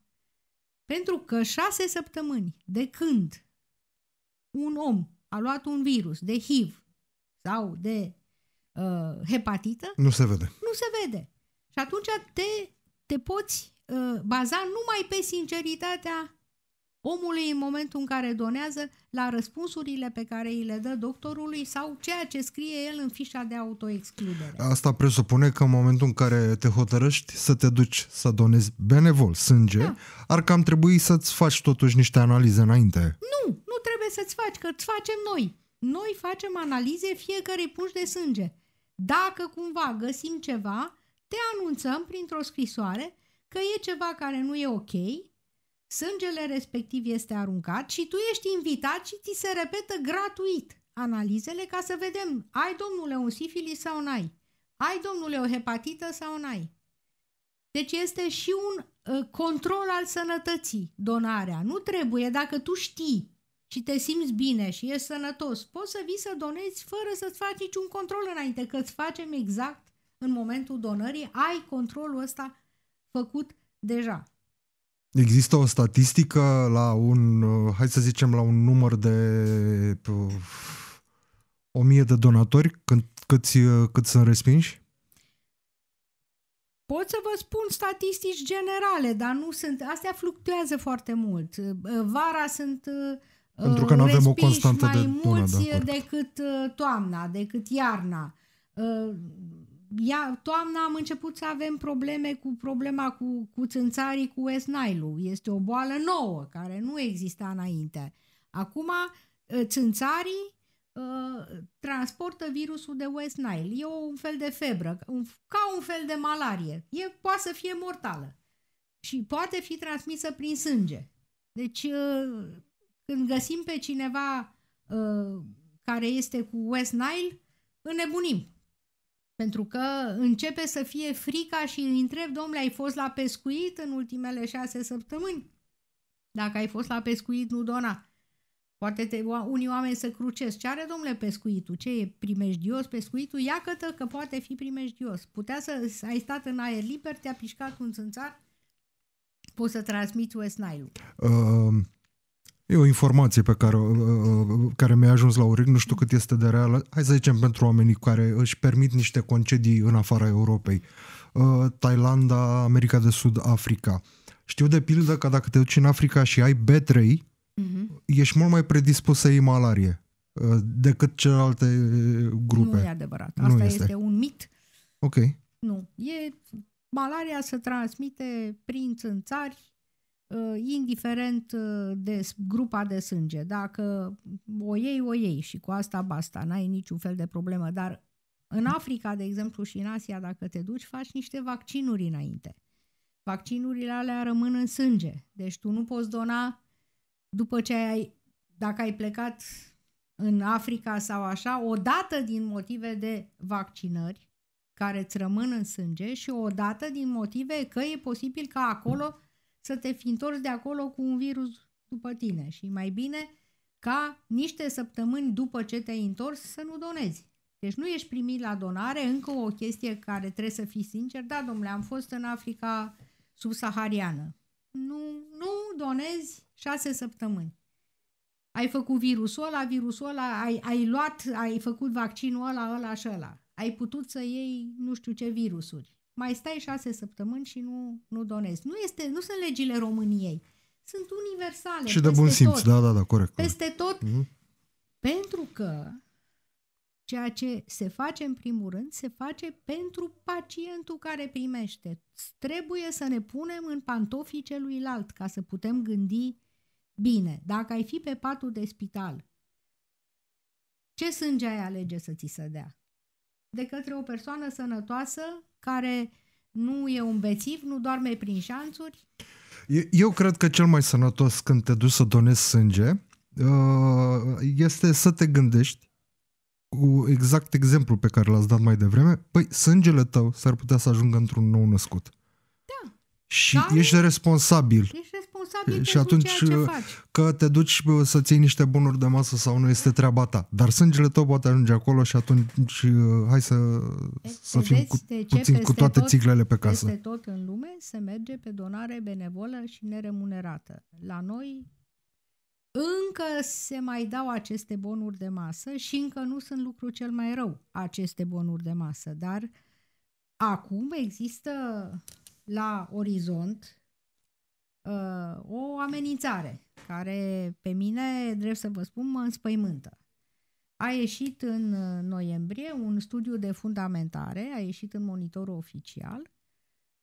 Pentru că șase săptămâni de când un om a luat un virus de HIV sau de uh, hepatită, nu se vede. Nu se vede. Și atunci te, te poți uh, baza numai pe sinceritatea omului în momentul în care donează la răspunsurile pe care îi le dă doctorului sau ceea ce scrie el în fișa de autoexcludere. Asta presupune că în momentul în care te hotărăști să te duci să donezi benevol sânge, da. ar cam trebui să-ți faci totuși niște analize înainte. Nu, nu trebuie să-ți faci, că îți facem noi. Noi facem analize fiecărei puși de sânge. Dacă cumva găsim ceva, te anunțăm printr-o scrisoare că e ceva care nu e ok, Sângele respectiv este aruncat și tu ești invitat și ți se repetă gratuit analizele ca să vedem ai, domnule, un sifilis sau n-ai. Ai, domnule, o hepatită sau n-ai. Deci este și un uh, control al sănătății, donarea. Nu trebuie, dacă tu știi și te simți bine și ești sănătos, poți să vii să donezi fără să-ți faci niciun control înainte, că îți facem exact în momentul donării, ai controlul ăsta făcut deja. Există o statistică la un, uh, hai să zicem, la un număr de uh, o mie de donatori, cât câți, uh, cât sunt respinși? Pot să vă spun statistici generale, dar nu sunt. Astea fluctuează foarte mult. Vara sunt pentru că nu avem o constantă mai de mulți una, da, decât toamna, decât iarna ia, toamna am început să avem probleme cu problema cu, cu țânțarii cu West Nile-ul. Este o boală nouă care nu exista înainte. Acum ă, țânțarii uh, transportă virusul de West Nile. E un fel de febră, un, ca un fel de malarie. E, poate să fie mortală și poate fi transmisă prin sânge. Deci uh, când găsim pe cineva uh, care este cu West Nile, înnebunim pentru că începe să fie frica și îi întreb, domnule, ai fost la pescuit în ultimele șase săptămâni? Dacă ai fost la pescuit, nu dona. Poate te, unii oameni să crucesc. Ce are, domnule, pescuitul? Ce e primejdios pescuitul? Ia cătă că poate fi primejdios. Putea să ai stat în aer liber, te-a pișcat un țânțar, poți să transmiți West Nile-ul. Uh, E o informație pe care, care mi-a ajuns la urechi, nu știu cât este de reală. Hai să zicem pentru oamenii care își permit niște concedii în afara Europei. Uh, Thailanda, America de Sud, Africa. Știu de pildă că dacă te duci în Africa și ai B3, uh-huh. Mhm. ești mult mai predispus să iei malarie uh, decât celelalte uh, grupe. Nu e adevărat. Asta nu este. este un mit. Ok. Nu. E malaria se transmite prin țânțari, Uh, indiferent uh, de grupa de sânge. Dacă o iei, o iei și cu asta basta, n-ai niciun fel de problemă. Dar în Africa, de exemplu, și în Asia, dacă te duci, faci niște vaccinuri înainte. Vaccinurile alea rămân în sânge. Deci tu nu poți dona după ce ai, dacă ai plecat în Africa sau așa, odată din motive de vaccinări care îți rămân în sânge și odată din motive că e posibil ca acolo să te fi întors de acolo cu un virus după tine și mai bine ca niște săptămâni după ce te-ai întors să nu donezi. Deci nu ești primit la donare, încă o chestie care trebuie să fii sincer, da, domnule, am fost în Africa subsahariană. Nu, nu donezi șase săptămâni. Ai făcut virusul ăla, virusul ăla, ai, ai luat, ai făcut vaccinul ăla, ăla și ăla. Ai putut să iei nu știu ce virusuri mai stai șase săptămâni și nu, nu donezi. Nu, este, nu sunt legile României. Sunt universale. Și de bun simț, tot. da, da, da, corect. Peste tot. Mm-hmm. Pentru că ceea ce se face în primul rând, se face pentru pacientul care primește. Trebuie să ne punem în pantofii celuilalt ca să putem gândi bine. Dacă ai fi pe patul de spital, ce sânge ai alege să ți se dea? de către o persoană sănătoasă care nu e un bețiv, nu doarme prin șanțuri? Eu, cred că cel mai sănătos când te duci să donezi sânge uh, este să te gândești cu exact exemplul pe care l-ați dat mai devreme, păi sângele tău s-ar putea să ajungă într-un nou născut. Da. Și Dar ești responsabil. Ești responsabil responsabil și atunci ceea ce uh, faci. că te duci uh, să ții niște bunuri de masă sau nu este treaba ta. Dar sângele tău poate ajunge acolo și atunci uh, hai să, deci, să fim cu, cu, ce? puțin cu toate tot, țiglele pe casă. Peste tot în lume se merge pe donare benevolă și neremunerată. La noi încă se mai dau aceste bonuri de masă și încă nu sunt lucru cel mai rău aceste bonuri de masă, dar acum există la orizont uh, o amenințare care pe mine, drept să vă spun, mă înspăimântă. A ieșit în uh, noiembrie un studiu de fundamentare, a ieșit în monitorul oficial,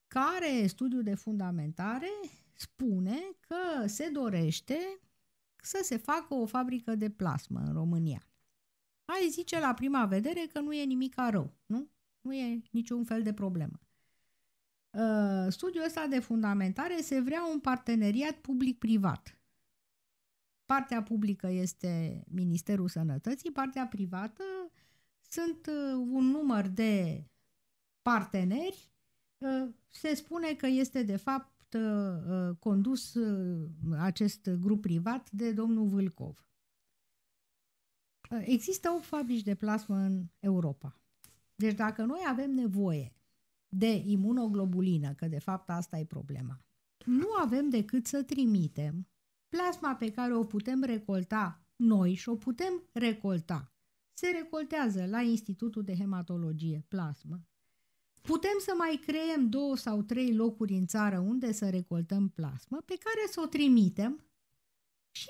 care studiu de fundamentare spune că se dorește să se facă o fabrică de plasmă în România. Ai zice la prima vedere că nu e nimic rău, nu? Nu e niciun fel de problemă. Uh, studiul ăsta de fundamentare se vrea un parteneriat public-privat. Partea publică este Ministerul Sănătății, partea privată sunt uh, un număr de parteneri. Uh, se spune că este de fapt condus acest grup privat de domnul Vâlcov. Există 8 fabrici de plasmă în Europa. Deci dacă noi avem nevoie de imunoglobulină, că de fapt asta e problema. Nu avem decât să trimitem plasma pe care o putem recolta noi și o putem recolta. Se recoltează la Institutul de Hematologie plasmă. Putem să mai creăm două sau trei locuri în țară unde să recoltăm plasmă pe care să o trimitem și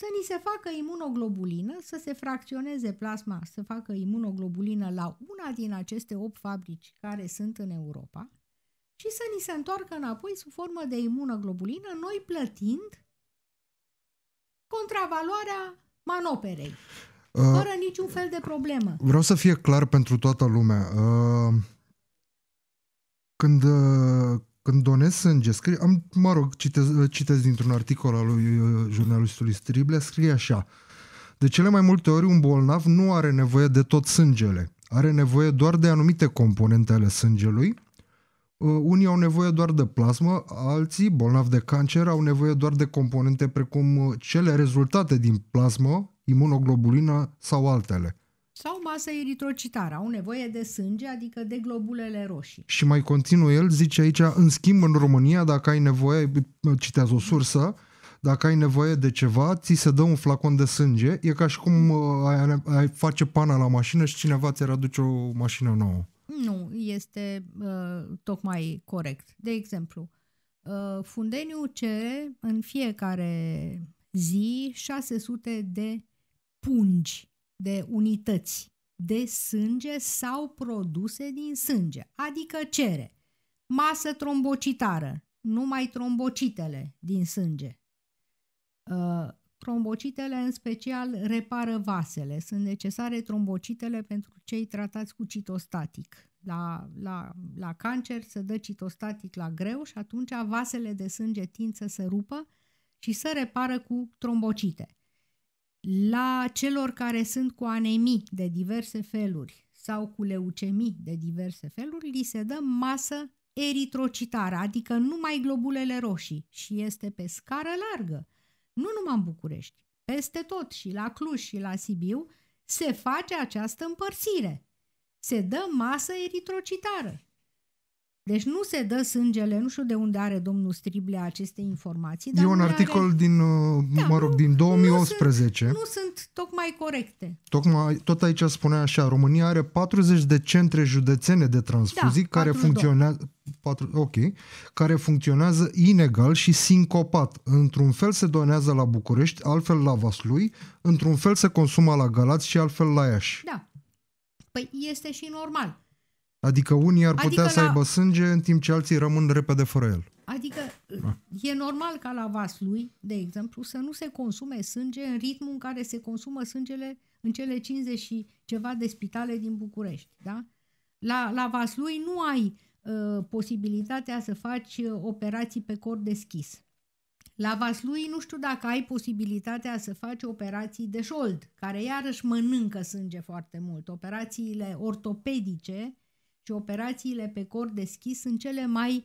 să ni se facă imunoglobulină, să se fracționeze plasma, să facă imunoglobulină la una din aceste 8 fabrici care sunt în Europa și să ni se întoarcă înapoi sub formă de imunoglobulină, noi plătind contravaloarea manoperei, uh, fără niciun fel de problemă. Vreau să fie clar pentru toată lumea. Uh, când, uh, când donez sânge, scrie, am, mă rog, citez, citez dintr-un articol al lui uh, jurnalistului Striblea, scrie așa, de cele mai multe ori un bolnav nu are nevoie de tot sângele, are nevoie doar de anumite componente ale sângelui, uh, unii au nevoie doar de plasmă, alții, bolnavi de cancer, au nevoie doar de componente precum uh, cele rezultate din plasmă, imunoglobulină sau altele sau masă eritrocitară. Au nevoie de sânge, adică de globulele roșii. Și mai continuă el, zice aici, în schimb în România, dacă ai nevoie, citează o sursă, dacă ai nevoie de ceva, ți se dă un flacon de sânge. E ca și cum uh, ai, ai face pana la mașină și cineva ți-ar aduce o mașină nouă. Nu, este uh, tocmai corect. De exemplu, uh, Fundeniu cere în fiecare zi 600 de pungi de unități de sânge sau produse din sânge, adică cere masă trombocitară, numai trombocitele din sânge. Uh, trombocitele în special repară vasele, sunt necesare trombocitele pentru cei tratați cu citostatic. La, la, la cancer se dă citostatic la greu și atunci vasele de sânge tind să se rupă și să repară cu trombocite la celor care sunt cu anemii de diverse feluri sau cu leucemii de diverse feluri, li se dă masă eritrocitară, adică numai globulele roșii și este pe scară largă, nu numai în București, peste tot și la Cluj și la Sibiu se face această împărțire. Se dă masă eritrocitară deci nu se dă sângele, nu știu de unde are domnul Striblea aceste informații. Dar e un articol are... din, uh, da, mă rog, nu, din 2018. Nu sunt, nu sunt tocmai corecte. Tocmai, tot aici spunea așa, România are 40 de centre județene de transfuzii da, care funcționează... Patru, ok, care funcționează inegal și sincopat. Într-un fel se donează la București, altfel la Vaslui, într-un fel se consumă la Galați și altfel la Iași. Da. Păi este și normal Adică unii ar putea adică să la... aibă sânge în timp ce alții rămân repede fără el. Adică da. e normal ca la vas lui, de exemplu, să nu se consume sânge în ritmul în care se consumă sângele în cele 50 și ceva de spitale din București. Da? La, la vas lui nu ai uh, posibilitatea să faci ă, operații pe cor deschis. La vas lui nu știu dacă ai posibilitatea să faci operații de șold, care iarăși mănâncă sânge foarte mult. Operațiile ortopedice și operațiile pe cor deschis sunt cele mai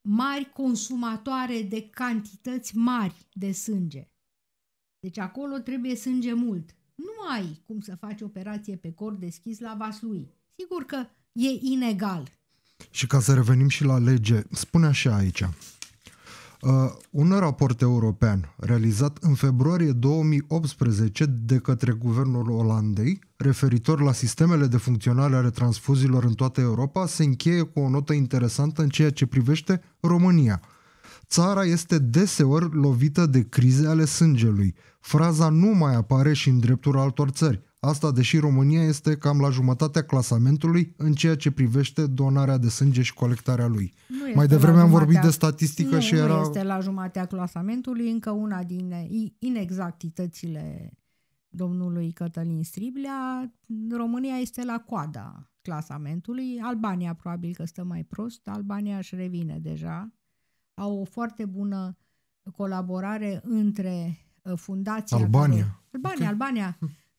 mari consumatoare de cantități mari de sânge. Deci acolo trebuie sânge mult. Nu ai cum să faci operație pe cor deschis la lui. Sigur că e inegal. Și ca să revenim și la lege, spune așa aici. Uh, un raport european realizat în februarie 2018 de către guvernul Olandei, referitor la sistemele de funcționare ale transfuziilor în toată Europa, se încheie cu o notă interesantă în ceea ce privește România. Țara este deseori lovită de crize ale sângelui. Fraza nu mai apare și în dreptul altor țări, Asta deși România este cam la jumătatea clasamentului în ceea ce privește donarea de sânge și colectarea lui. Nu Mai devreme am vorbit de statistică nu, și era... Nu este la jumătatea clasamentului, încă una din inexactitățile domnului Cătălin Striblea, România este la coada clasamentului, Albania probabil că stă mai prost, Albania își revine deja, au o foarte bună colaborare între uh, fundația... Albania. Care, Albania, okay. Albania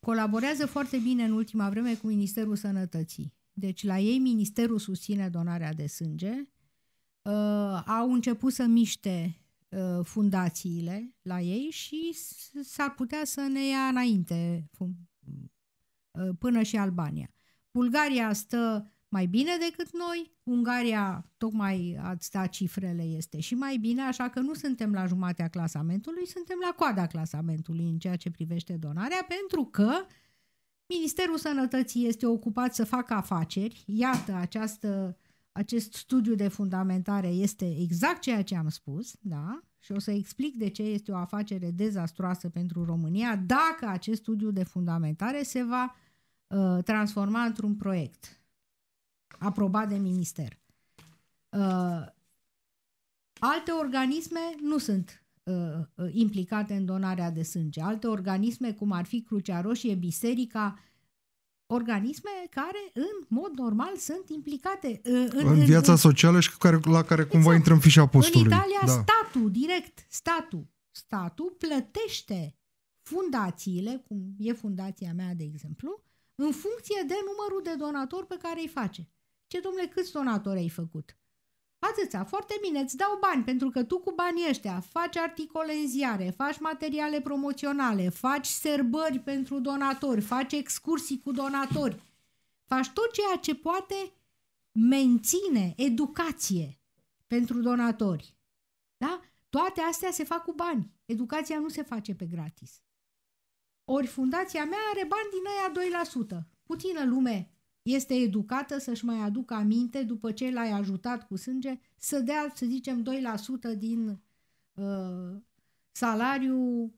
Colaborează foarte bine în ultima vreme cu Ministerul Sănătății. Deci la ei Ministerul susține donarea de sânge. Uh, au început să miște uh, fundațiile la ei și s-ar putea să ne ia înainte uh, până și Albania. Bulgaria stă mai bine decât noi. Ungaria, tocmai ați dat cifrele, este și mai bine, așa că nu suntem la jumatea clasamentului, suntem la coada clasamentului în ceea ce privește donarea, pentru că Ministerul Sănătății este ocupat să facă afaceri. Iată, această, acest studiu de fundamentare este exact ceea ce am spus, da? Și o să explic de ce este o afacere dezastroasă pentru România dacă acest studiu de fundamentare se va uh, transforma într-un proiect aprobat de minister. Uh, alte organisme nu sunt uh, uh, implicate în donarea de sânge. Alte organisme, cum ar fi Crucea Roșie, Biserica, organisme care în mod normal sunt implicate în, în viața în, socială și care, la care cumva exact. intră în fișa postului. În Italia da. statul, direct statul, statul plătește fundațiile, cum e fundația mea de exemplu, în funcție de numărul de donatori pe care îi face. Ce, domnule, câți donatori ai făcut? Atâția, foarte bine, îți dau bani, pentru că tu cu banii ăștia faci articole în ziare, faci materiale promoționale, faci serbări pentru donatori, faci excursii cu donatori, faci tot ceea ce poate menține educație pentru donatori. Da? Toate astea se fac cu bani. Educația nu se face pe gratis. Ori fundația mea are bani din aia 2%. Puțină lume este educată să-și mai aducă aminte după ce l-ai ajutat cu sânge să dea, să zicem, 2% din uh, salariu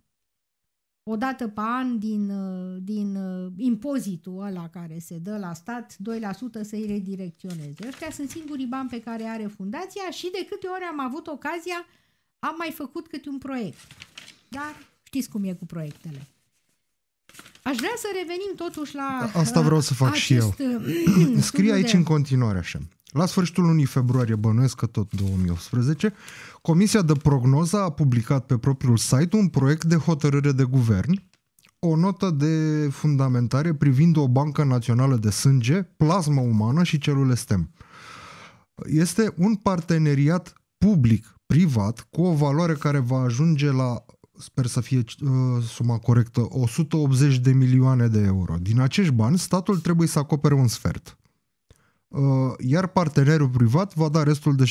o dată pe an din, uh, din uh, impozitul ăla care se dă la stat, 2% să-i redirecționeze. Ăștia sunt singurii bani pe care are fundația și de câte ori am avut ocazia, am mai făcut câte un proiect. Dar știți cum e cu proiectele. Aș vrea să revenim totuși la... Asta vreau să fac și eu. Uh, Scrie aici de... în continuare așa. La sfârșitul lunii februarie, bănuiesc că tot 2018, Comisia de Prognoză a publicat pe propriul site un proiect de hotărâre de guvern, o notă de fundamentare privind o bancă națională de sânge, plasma umană și celule STEM. Este un parteneriat public-privat cu o valoare care va ajunge la sper să fie uh, suma corectă, 180 de milioane de euro. Din acești bani, statul trebuie să acopere un sfert. Uh, iar partenerul privat va da restul de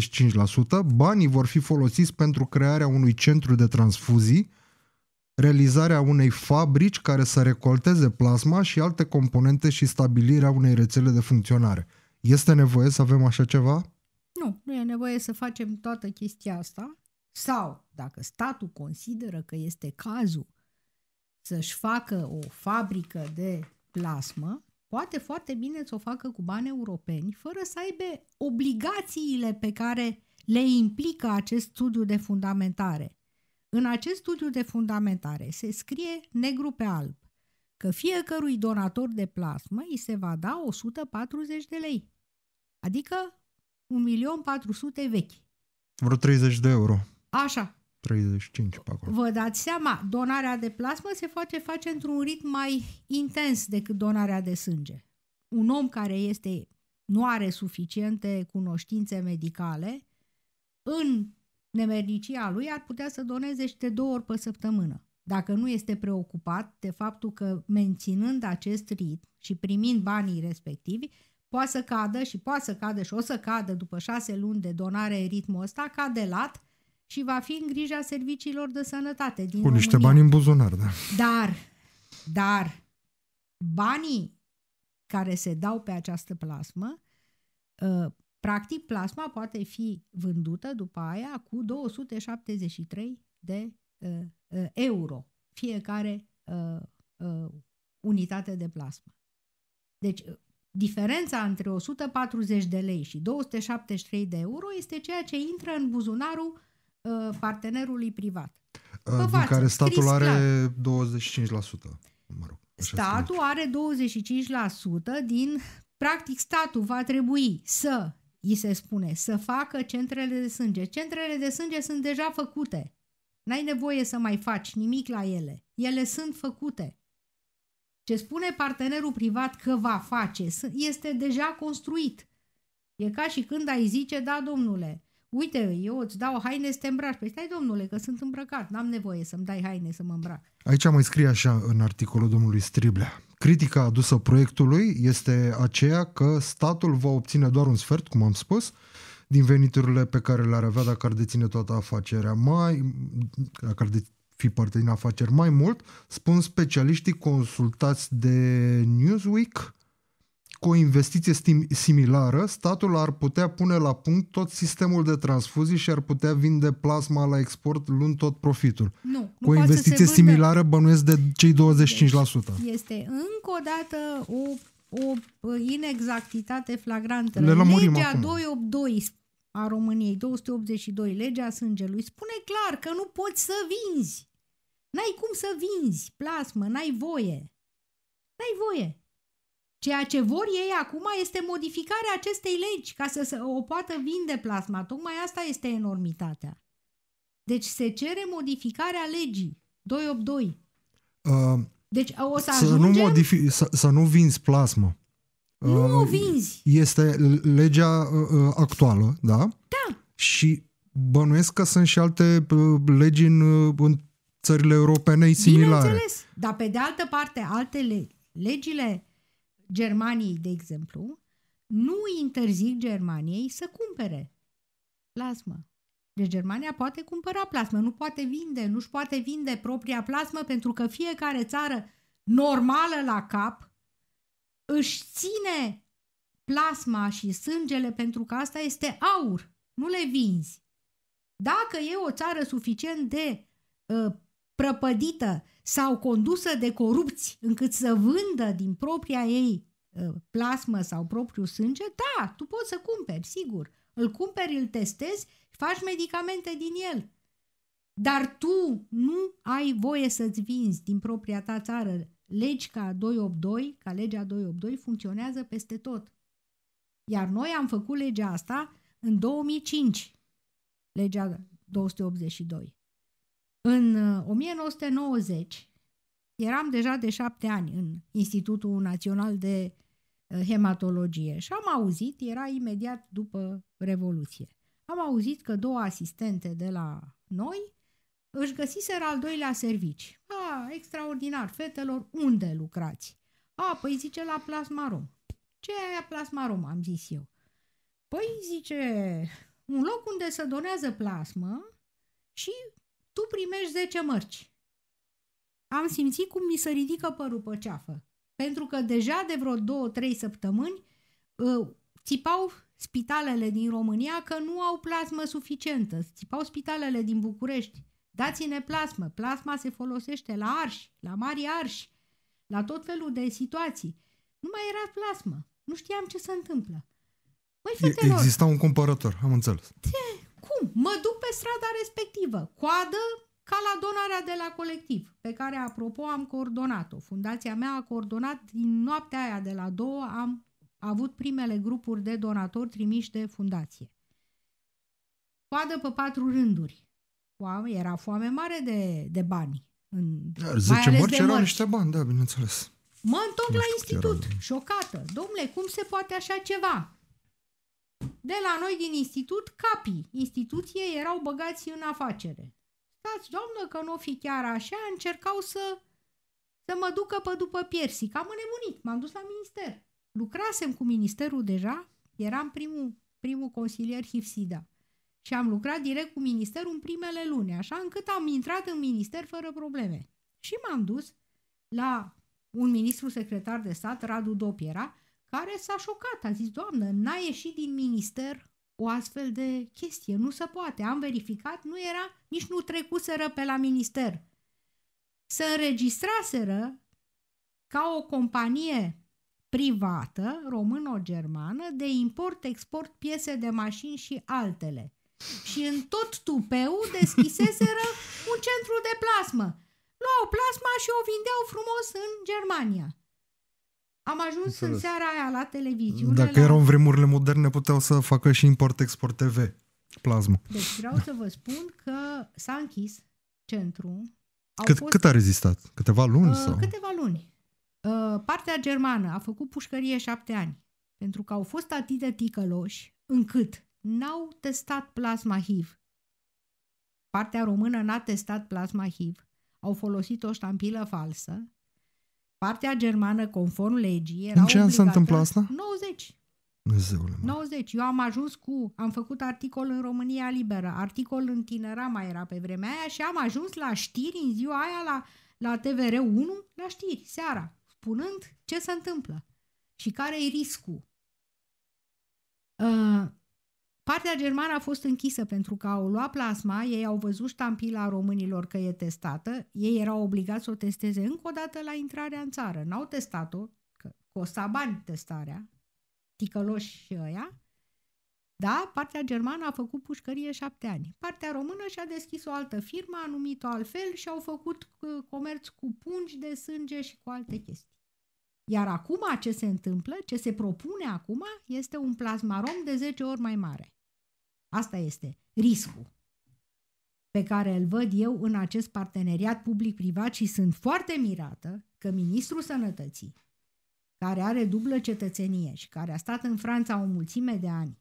75%. Banii vor fi folosiți pentru crearea unui centru de transfuzii, realizarea unei fabrici care să recolteze plasma și alte componente și stabilirea unei rețele de funcționare. Este nevoie să avem așa ceva? Nu, nu e nevoie să facem toată chestia asta sau, dacă statul consideră că este cazul să-și facă o fabrică de plasmă, poate foarte bine să o facă cu bani europeni, fără să aibă obligațiile pe care le implică acest studiu de fundamentare. În acest studiu de fundamentare se scrie negru pe alb că fiecărui donator de plasmă îi se va da 140 de lei, adică 1.400.000 vechi. Vreo 30 de euro. Așa. 35 pe acolo. Vă dați seama, donarea de plasmă se face, face într-un ritm mai intens decât donarea de sânge. Un om care este, nu are suficiente cunoștințe medicale, în nemernicia lui ar putea să doneze și de două ori pe săptămână. Dacă nu este preocupat de faptul că menținând acest ritm și primind banii respectivi, poate să cadă și poate să cadă și o să cadă după șase luni de donare ritmul ăsta, cade lat și va fi în grija serviciilor de sănătate din Cu România. niște bani în buzunar, da. Dar, dar, banii care se dau pe această plasmă, ă, practic plasma poate fi vândută după aia cu 273 de ă, ă, euro fiecare unitate de plasmă. Deci, diferența între 140 de lei și 273 de euro este ceea ce intră în buzunarul Uh, partenerului privat. Pe Din față, care statul are clar. 25%. Mă rog, statul are 25% din... Practic, statul va trebui să, îi se spune, să facă centrele de sânge. Centrele de sânge sunt deja făcute. N-ai nevoie să mai faci nimic la ele. Ele sunt făcute. Ce spune partenerul privat că va face este deja construit. E ca și când ai zice, da, domnule, uite, eu îți dau haine să te îmbraci. Păi stai, domnule, că sunt îmbrăcat, n-am nevoie să-mi dai haine să mă îmbrac. Aici mai scrie așa în articolul domnului Striblea. Critica adusă proiectului este aceea că statul va obține doar un sfert, cum am spus, din veniturile pe care le-ar avea dacă ar deține toată afacerea. Mai, dacă ar fi parte din afaceri mai mult, spun specialiștii consultați de Newsweek, cu o investiție stim- similară, statul ar putea pune la punct tot sistemul de transfuzii și ar putea vinde plasma la export luând tot profitul. Nu, nu cu o investiție similară bănuiesc de cei 25%. Deci este încă o dată o, o inexactitate flagrantă. Le Legea acum. 282 a României, 282, legea sângelui, spune clar că nu poți să vinzi. N-ai cum să vinzi plasmă, n-ai voie. N-ai voie. Ceea ce vor ei acum este modificarea acestei legi ca să, o poată vinde plasma. Tocmai asta este enormitatea. Deci se cere modificarea legii 282. Uh, deci o să, să ajungem... Nu modifi- să, să nu vinzi plasma. Nu uh, o vinzi. Este legea uh, uh actuală, da? Da. Și bănuiesc că sunt și alte uh, legi în, uh, în țările europene similare. Bineînțeles. Dar pe de altă parte, altele, legile Germaniei, de exemplu, nu interzic Germaniei să cumpere plasmă. Deci Germania poate cumpăra plasmă, nu poate vinde, nu-și poate vinde propria plasmă pentru că fiecare țară normală la cap își ține plasma și sângele pentru că asta este aur, nu le vinzi. Dacă e o țară suficient de uh, prăpădită sau condusă de corupți încât să vândă din propria ei ă, plasmă sau propriu sânge, da, tu poți să cumperi, sigur. Îl cumperi, îl testezi, faci medicamente din el. Dar tu nu ai voie să-ți vinzi din propria ta țară. Legi ca 282, ca legea 282 funcționează peste tot. Iar noi am făcut legea asta în 2005, legea 282. În 1990 uh, eram deja de șapte ani în Institutul Național de uh, Hematologie și am auzit, era imediat după Revoluție, am auzit că două asistente de la noi își găsiseră al doilea servici. A, extraordinar, fetelor, unde lucrați? A, păi zice la Plasmarom. Ce e aia Plasmarom, am zis eu. Păi zice, un loc unde se donează plasmă și tu primești 10 mărci. Am simțit cum mi se ridică părul pe ceafă, pentru că deja de vreo 2-3 săptămâni ă, țipau spitalele din România că nu au plasmă suficientă. Țipau spitalele din București. Dați-ne plasmă. Plasma se folosește la arși, la mari arși, la tot felul de situații. Nu mai era plasmă. Nu știam ce se întâmplă. Măi, fetelor, Exista un cumpărător, am înțeles. Cum? mă duc pe strada respectivă, coadă ca la donarea de la colectiv, pe care, apropo, am coordonat-o. Fundația mea a coordonat din noaptea aia de la două, am avut primele grupuri de donatori trimiși de fundație. Coadă pe patru rânduri. Era foame mare de, de bani. În, Dar 10 mărci erau niște bani, da, bineînțeles. Mă întorc la institut, era... șocată. Domnule, cum se poate așa ceva? de la noi din institut capii instituție erau băgați în afacere. Stați, doamnă, că nu o fi chiar așa, încercau să, să mă ducă pe după piersic. Am înnebunit, m-am dus la minister. Lucrasem cu ministerul deja, eram primul, primul consilier Hifsida și am lucrat direct cu ministerul în primele luni, așa încât am intrat în minister fără probleme. Și m-am dus la un ministru secretar de stat, Radu Dopiera, care s-a șocat, a zis, doamnă, n-a ieșit din minister o astfel de chestie, nu se poate, am verificat, nu era, nici nu trecuseră pe la minister. Se înregistraseră ca o companie privată româno-germană de import-export piese de mașini și altele. Și în tot tupeu deschiseseră un centru de plasmă. Luau plasma și o vindeau frumos în Germania. Am ajuns Înțeles. în seara aia la televiziune. Dacă la... erau în vremurile moderne, puteau să facă și import-export TV, plasmă. Deci vreau să vă spun că s-a închis centru. Cât, fost... cât a rezistat? Câteva luni? Uh, sau? Câteva luni. Uh, partea germană a făcut pușcărie șapte ani, pentru că au fost atât de ticăloși încât n-au testat plasma HIV. Partea română n-a testat plasma HIV. Au folosit o ștampilă falsă Partea germană, conform legii, era În ce an s-a întâmplat asta? 90. Dumnezeule, 90. Eu am ajuns cu, am făcut articol în România Liberă, articol în Tinera mai era pe vremea aia și am ajuns la știri în ziua aia la, la TVR1, la știri, seara, spunând ce se întâmplă și care e riscul. Uh, Partea germană a fost închisă pentru că au luat plasma, ei au văzut ștampila românilor că e testată, ei erau obligați să o testeze încă o dată la intrarea în țară. N-au testat-o, că costa bani testarea, ticăloși și ăia. Da, partea germană a făcut pușcărie șapte ani. Partea română și-a deschis o altă firmă, a numit-o altfel și au făcut uh, comerț cu pungi de sânge și cu alte chestii. Iar acum ce se întâmplă, ce se propune acum, este un plasmarom de 10 ori mai mare. Asta este riscul pe care îl văd eu în acest parteneriat public-privat și sunt foarte mirată că ministrul sănătății, care are dublă cetățenie și care a stat în Franța o mulțime de ani,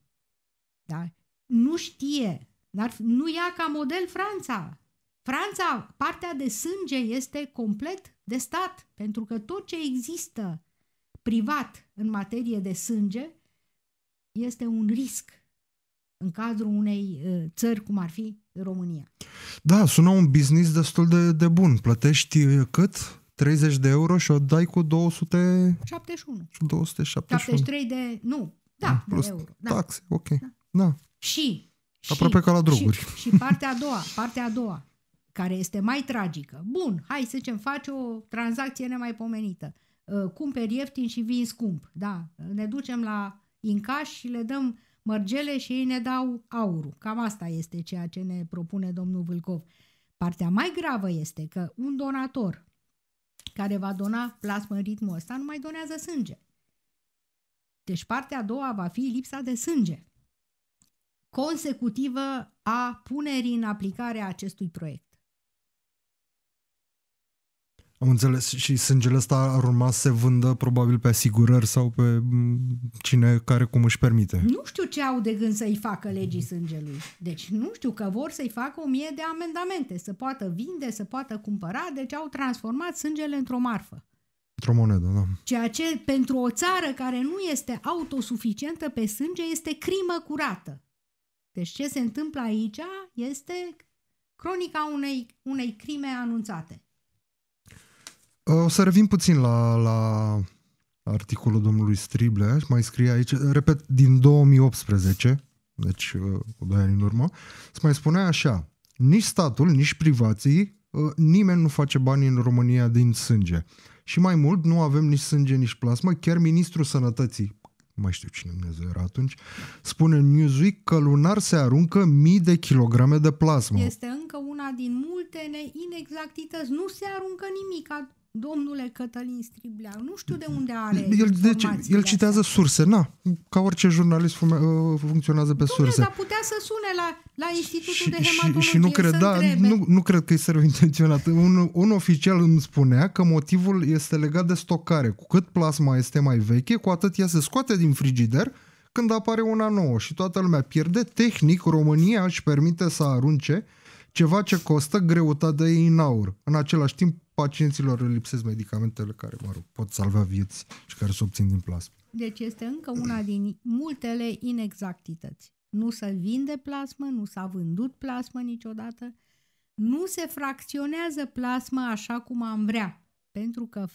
da, nu știe, dar nu ia ca model Franța. Franța, partea de sânge este complet de stat, pentru că tot ce există privat în materie de sânge este un risc în cadrul unei ă, țări cum ar fi România. Da, sună un business destul de, de bun. Plătești ă, cât? 30 de euro și o dai cu 200... 71. 273 de... Nu, da, da plus de euro. Da. Taxe, ok. Da. da. Și... Aproape și, ca la droguri. Și, și partea a doua, partea a doua, care este mai tragică. Bun, hai să zicem, faci o tranzacție nemaipomenită. Ă, cumperi ieftin și vin scump. Da, ne ducem la incaș și le dăm uh, mărgele și ei ne dau aurul. Cam asta este ceea ce ne propune domnul Vâlcov. Partea mai gravă este că un donator care va dona plasmă în ritmul ăsta nu mai donează sânge. Deci partea a doua va fi lipsa de sânge consecutivă a punerii în aplicare a acestui proiect. Am înțeles și sângele ăsta ar urma să se vândă probabil pe asigurări sau pe cine care cum își permite. Nu știu ce au de gând să-i facă legii sângelui. Deci nu știu că vor să-i facă o mie de amendamente, să poată vinde, să poată cumpăra, deci au transformat sângele într-o marfă. Într-o monedă, da. Ceea ce pentru o țară care nu este autosuficientă pe sânge este crimă curată. Deci ce se întâmplă aici este cronica unei, unei crime anunțate. O să revin puțin la, la articolul domnului Strible, mai scrie aici, repet, din 2018, deci uh, cu doi ani în urmă, se mai spunea așa, nici statul, nici privații, uh, nimeni nu face bani în România din sânge. Și mai mult, nu avem nici sânge, nici plasmă, chiar ministrul sănătății, mai știu cine Dumnezeu era atunci, spune în Newsweek că lunar se aruncă mii de kilograme de plasmă. Este încă una din multe inexactități, nu se aruncă nimic, Domnule Cătălin Striblea, nu știu de unde are El, ce, el citează astea. surse, na, ca orice jurnalist uh, funcționează pe Domnule, surse. dar putea să sune la, la Institutul și, de Hematologie și, și nu cred, da, nu, nu cred că este rău intenționat. Un, un oficial îmi spunea că motivul este legat de stocare. Cu cât plasma este mai veche, cu atât ea se scoate din frigider când apare una nouă și toată lumea pierde. Tehnic, România își permite să arunce ceva ce costă greutatea ei în aur. În același timp, pacienților îl lipsesc medicamentele care, mă rog, pot salva vieți și care se obțin din plasmă. Deci este încă una din multele inexactități. Nu se vinde plasmă, nu s-a vândut plasmă niciodată, nu se fracționează plasmă așa cum am vrea, pentru că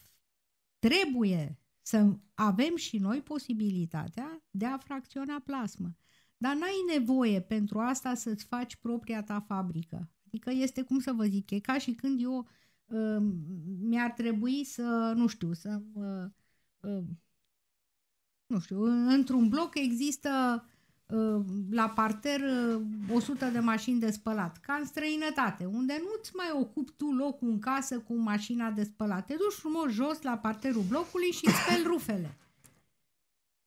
trebuie să avem și noi posibilitatea de a fracționa plasmă. Dar n-ai nevoie pentru asta să-ți faci propria ta fabrică. Adică este, cum să vă zic, e ca și când eu mi-ar trebui să, nu știu, să nu știu, într-un bloc există la parter 100 de mașini de spălat, ca în străinătate, unde nu-ți mai ocupi tu locul în casă cu mașina de spălat. Te duci frumos jos la parterul blocului și speli rufele.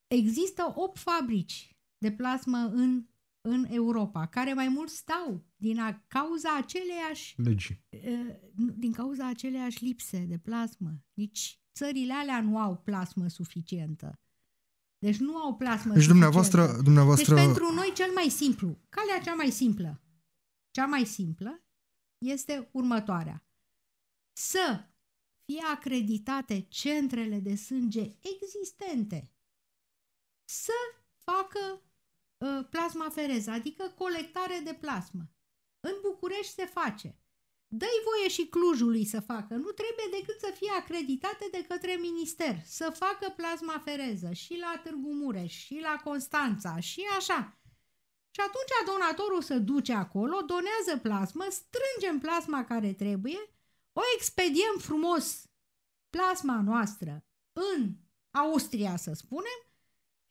Există 8 fabrici de plasmă în în Europa, care mai mult stau din a, cauza aceleiași legi. Din cauza aceleiași lipse de plasmă. Nici țările alea nu au plasmă suficientă. Deci nu au plasmă deci, suficientă. Dumneavoastră, dumneavoastră... Deci pentru noi cel mai simplu, calea cea mai simplă, cea mai simplă este următoarea. Să fie acreditate centrele de sânge existente. Să facă Ă, fereză, adică colectare de plasmă. În București se face. Dă-i voie și Clujului să facă, nu trebuie decât să fie acreditate de către minister, să facă fereză și la Târgu Mureș, și la Constanța, și așa. Și atunci donatorul se duce acolo, donează plasmă, strângem plasma care trebuie, o expediem frumos plasma noastră în Austria, să spunem,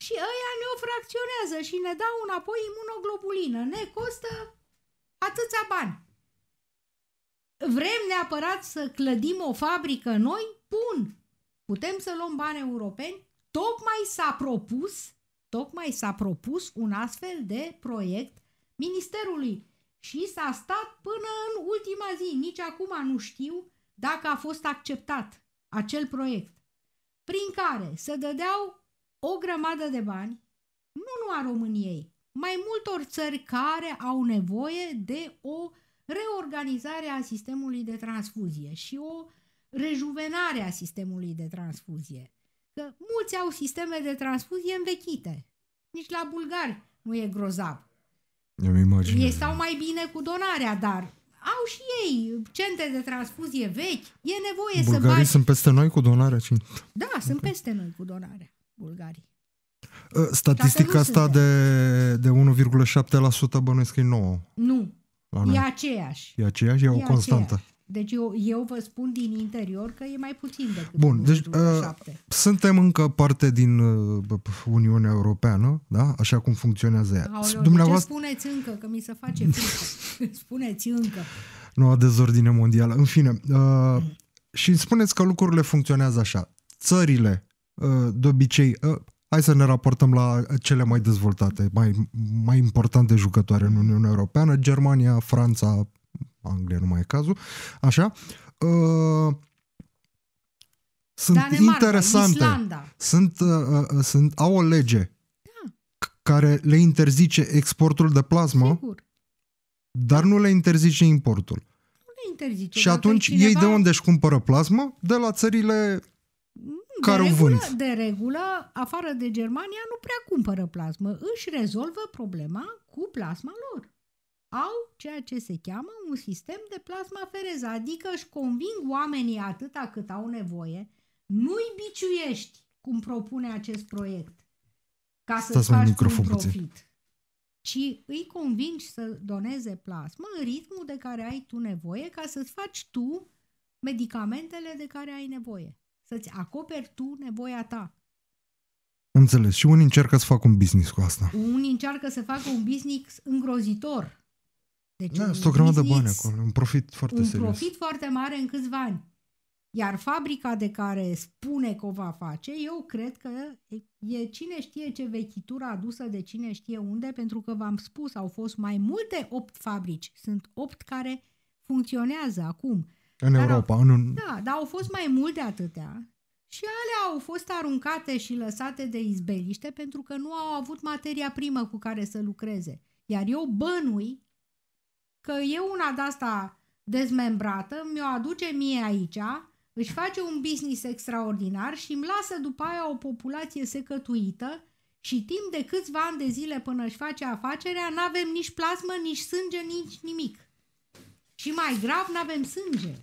și ăia ne o fracționează și ne dau înapoi imunoglobulină. Ne costă atâția bani. Vrem neapărat să clădim o fabrică noi? Bun! Putem să luăm bani europeni? Tocmai s-a propus, tocmai s-a propus un astfel de proiect Ministerului și s-a stat până în ultima zi. Nici acum nu știu dacă a fost acceptat acel proiect, prin care se dădeau o grămadă de bani, nu numai României, mai multor țări care au nevoie de o reorganizare a sistemului de transfuzie și o rejuvenare a sistemului de transfuzie. Că mulți au sisteme de transfuzie învechite. Nici la bulgari nu e grozav. Ei stau mai bine cu donarea, dar au și ei centre de transfuzie vechi. E nevoie Bulgarii să bagi... sunt peste noi cu donarea. Da, sunt peste noi cu donarea bulgarii. Ă, statistica asta de, de 1,7% bănuiesc că e nouă. Nu. E aceeași. E aceeași, e, e o constantă. Aceeași. Deci eu, eu vă spun din interior că e mai puțin decât Bun, deci uh, suntem încă parte din uh, Uniunea Europeană, da? Așa cum funcționează ea. Aoleu, Dumneavoastră... spuneți încă, că mi se face frică. spuneți încă. Noua dezordine mondială. În fine, uh, și spuneți că lucrurile funcționează așa. Țările Uh, de obicei, uh, hai să ne raportăm la cele mai dezvoltate, mai, mai importante jucătoare în Uniunea Europeană, Germania, Franța, Anglia nu mai e cazul, așa. Uh, sunt Danemarca, interesante. Islanda. Sunt, sunt, au o lege da. care le interzice exportul de plasmă, Sigur. dar nu le interzice importul interzice. Și atunci cineva... ei de unde își cumpără plasmă? De la țările care de o vând. Regulă, de regulă, afară de Germania, nu prea cumpără plasmă. Își rezolvă problema cu plasma lor. Au ceea ce se cheamă un sistem de plasma fereză, adică își conving oamenii atâta cât au nevoie, nu-i biciuiești cum propune acest proiect ca să faci un profit. Puțin. Ci îi convingi să doneze plasmă în ritmul de care ai tu nevoie ca să-ți faci tu medicamentele de care ai nevoie. Să-ți acoperi tu nevoia ta. Înțeles. Și unii încearcă să facă un business cu asta. Unii încearcă să facă un business îngrozitor. Deci da, sunt o grămadă de bani acolo, un profit foarte un serios. Un profit foarte mare în câțiva ani. Iar fabrica de care spune că o va face, eu cred că e cine știe ce vechitură adusă de cine știe unde, pentru că v-am spus, au fost mai multe opt fabrici. Sunt opt care funcționează acum. În Europa. Au, în un... Da, dar au fost mai mult de atâtea și alea au fost aruncate și lăsate de izbeliște pentru că nu au avut materia primă cu care să lucreze. Iar eu bănui că e una de asta dezmembrată, mi-o aduce mie aici, își face un business extraordinar și îmi lasă după aia o populație secătuită și timp de câțiva ani de zile până își face afacerea, n-avem nici plasmă, nici sânge, nici nimic. Și mai grav, n-avem sânge.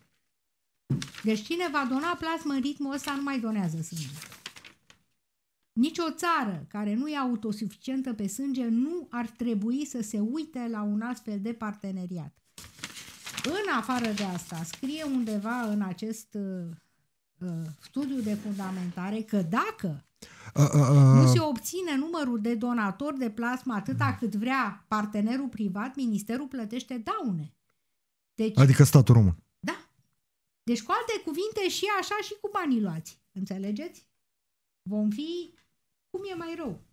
Deci cine va dona plasmă în ritmul ăsta nu mai donează sânge. Nici o țară care nu e autosuficientă pe sânge nu ar trebui să se uite la un astfel de parteneriat. În afară de asta, scrie undeva în acest uh, uh studiu de fundamentare că dacă uh, uh, uh. nu se obține numărul de donatori de plasmă atâta cât vrea partenerul privat, ministerul plătește daune. Deci, adică statul român. Deci, cu alte cuvinte, și așa și cu banii luați. Înțelegeți? Vom fi cum e mai rău.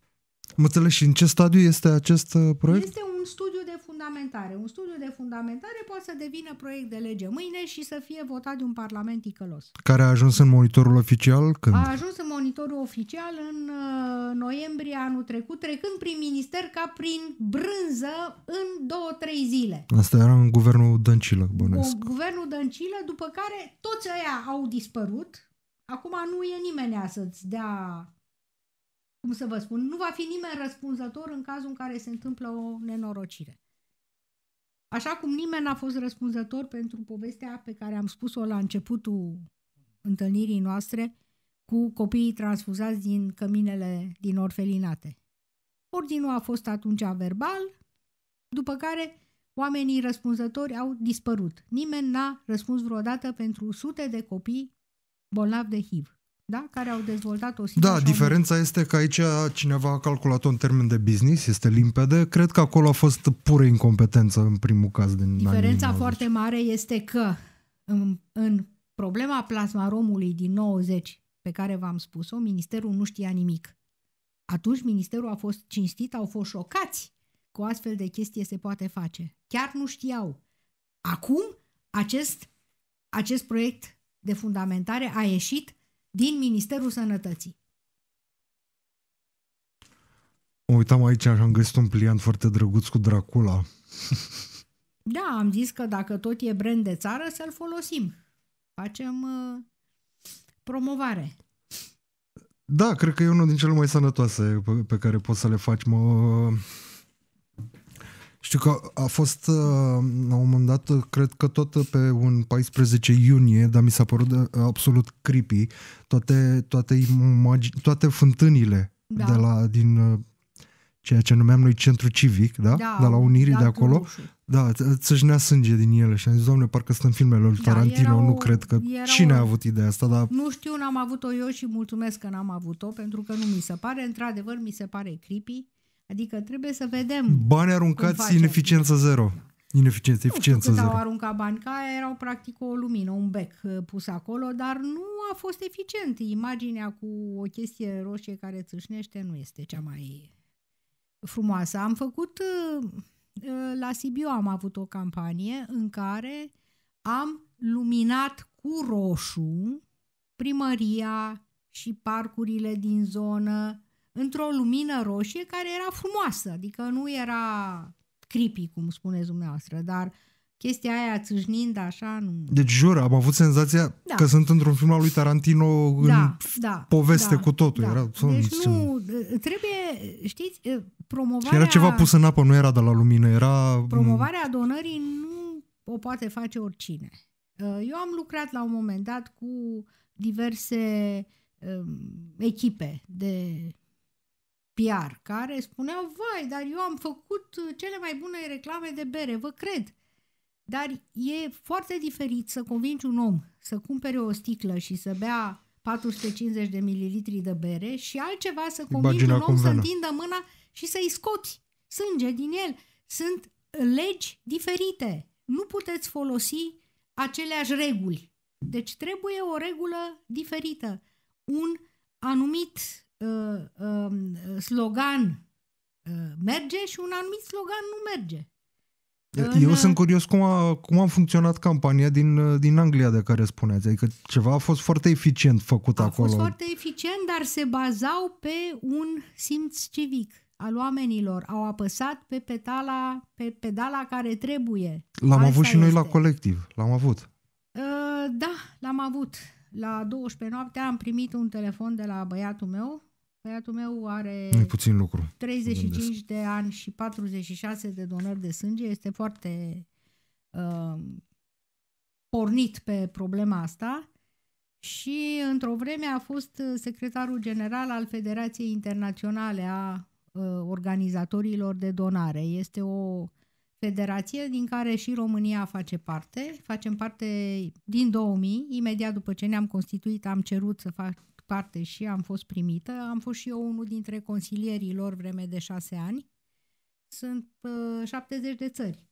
Mă înțeleg, și în ce stadiu este acest uh, proiect? Este un studiu de fundamentare. Un studiu de fundamentare poate să devină proiect de lege mâine și să fie votat de un parlament ticălos. Care a ajuns în monitorul oficial când? A ajuns în monitorul oficial în uh, noiembrie anul trecut, trecând prin minister ca prin brânză în două-trei zile. Asta era în guvernul Dăncilă, bănesc. O, guvernul Dăncilă, după care toți aia au dispărut. Acum nu e nimeni să-ți dea cum să vă spun, nu va fi nimeni răspunzător în cazul în care se întâmplă o nenorocire. Așa cum nimeni n-a fost răspunzător pentru povestea pe care am spus-o la începutul întâlnirii noastre cu copiii transfuzați din căminele din orfelinate. Ordinul a fost atunci verbal, după care oamenii răspunzători au dispărut. Nimeni n-a răspuns vreodată pentru sute de copii bolnavi de HIV da? care au dezvoltat o da, situație. Da, diferența avut. este că aici cineva a calculat un termen de business, este limpede. Cred că acolo a fost pură incompetență în primul caz. Din diferența foarte mare este că în, în problema romului din 90 pe care v-am spus-o, ministerul nu știa nimic. Atunci ministerul a fost cinstit, au fost șocați că o astfel de chestie se poate face. Chiar nu știau. Acum acest, acest proiect de fundamentare a ieșit din Ministerul Sănătății. Mă uitam aici și am găsit un pliant foarte drăguț cu Dracula. Da, am zis că dacă tot e brand de țară, să-l folosim. Facem uh, promovare. Da, cred că e unul din cele mai sănătoase pe, pe care poți să le faci. Mă, știu că a fost uh, la un moment dat, uh, cred că tot pe un 14 iunie, dar mi s-a părut uh, absolut creepy, toate, toate, imagi, toate fântânile da. de la, din ceea ce numeam noi centru civic, da? da de la Unirii da, de acolo. Roșu. Da, țâșnea sânge din ele și am zis, doamne, parcă sunt filmele lui da, Tarantino, da, erau, nu cred că cine o... a avut ideea asta, dar... Nu știu, n-am avut-o eu și mulțumesc că n-am avut-o, pentru că nu mi se pare, într-adevăr, mi se pare creepy Adică trebuie să vedem... Bani aruncați, ineficiență zero. Ineficiență, eficiență nu zero. au aruncat bani, ca erau practic o lumină, un bec uh, pus acolo, dar nu a fost eficient. Imaginea cu o chestie roșie care țâșnește nu este cea mai frumoasă. Am făcut, uh, uh, la Sibiu am avut o campanie în care am luminat cu roșu primăria și parcurile din zonă, într-o lumină roșie care era frumoasă, adică nu era creepy, cum spuneți dumneavoastră, dar chestia aia țâșnind așa, nu... Deci jur, am avut senzația da. că sunt într-un film al lui Tarantino în da, da, poveste da, cu totul. Da. Era, deci sunt, deci nu, trebuie, știți, promovarea... Era ceva pus în apă, nu era de la lumină, era... Promovarea donării nu o poate face oricine. Eu am lucrat la un moment dat cu diverse echipe de PR, care spuneau, vai, dar eu am făcut uh, cele mai bune reclame de bere, vă cred. Dar e foarte diferit să convingi un om să cumpere o sticlă și să bea 450 de mililitri de bere și altceva să convingi un om să întindă mâna și să-i scoți sânge din el. Sunt uh, legi diferite. Nu puteți folosi aceleași reguli. Deci trebuie o regulă diferită. Un anumit Uh, um, slogan uh, merge și un anumit slogan nu merge. Eu în... sunt uh, curios cum a, cum a funcționat campania din, din Anglia de care spuneți. Adică ceva a fost foarte eficient făcut a acolo. A fost foarte eficient, dar se bazau pe un simț civic al oamenilor. Au apăsat pe pedala, pe pedala care trebuie. L-am Asta avut și este. noi la colectiv. L-am avut. Uh, da, l-am avut la 12 noaptea am primit un telefon de la băiatul meu. Băiatul meu are puțin lucru. 35 de ani și 46 de donări de sânge. Este foarte uh, pornit pe problema asta și într-o vreme a fost secretarul general al Federației Internaționale a uh, Organizatorilor de Donare. Este o federație din care și România face parte. Facem parte din 2000, imediat după ce ne-am constituit am cerut să fac parte și am fost primită. Am fost și eu unul dintre consilierii lor vreme de șase ani. Sunt uh, 70 de țări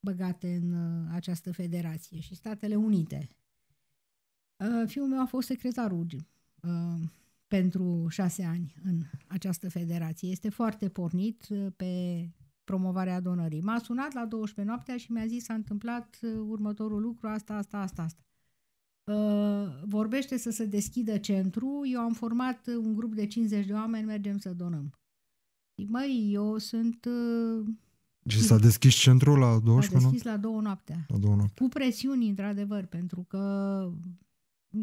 băgate în uh, această federație și Statele Unite. Uh, fiul meu a fost secretarul uh, pentru șase ani în această federație. Este foarte pornit uh, pe promovarea donării. M-a sunat la 12 noaptea și mi-a zis s-a întâmplat uh, următorul lucru, asta, asta, asta, asta. Uh, vorbește să se deschidă centru, eu am format uh, un grup de 50 de oameni, mergem să donăm. Măi, eu sunt... Uh, și s-a deschis centrul la 12 S-a deschis noapte? la două noaptea. La două noapte. Cu presiuni, într-adevăr, pentru că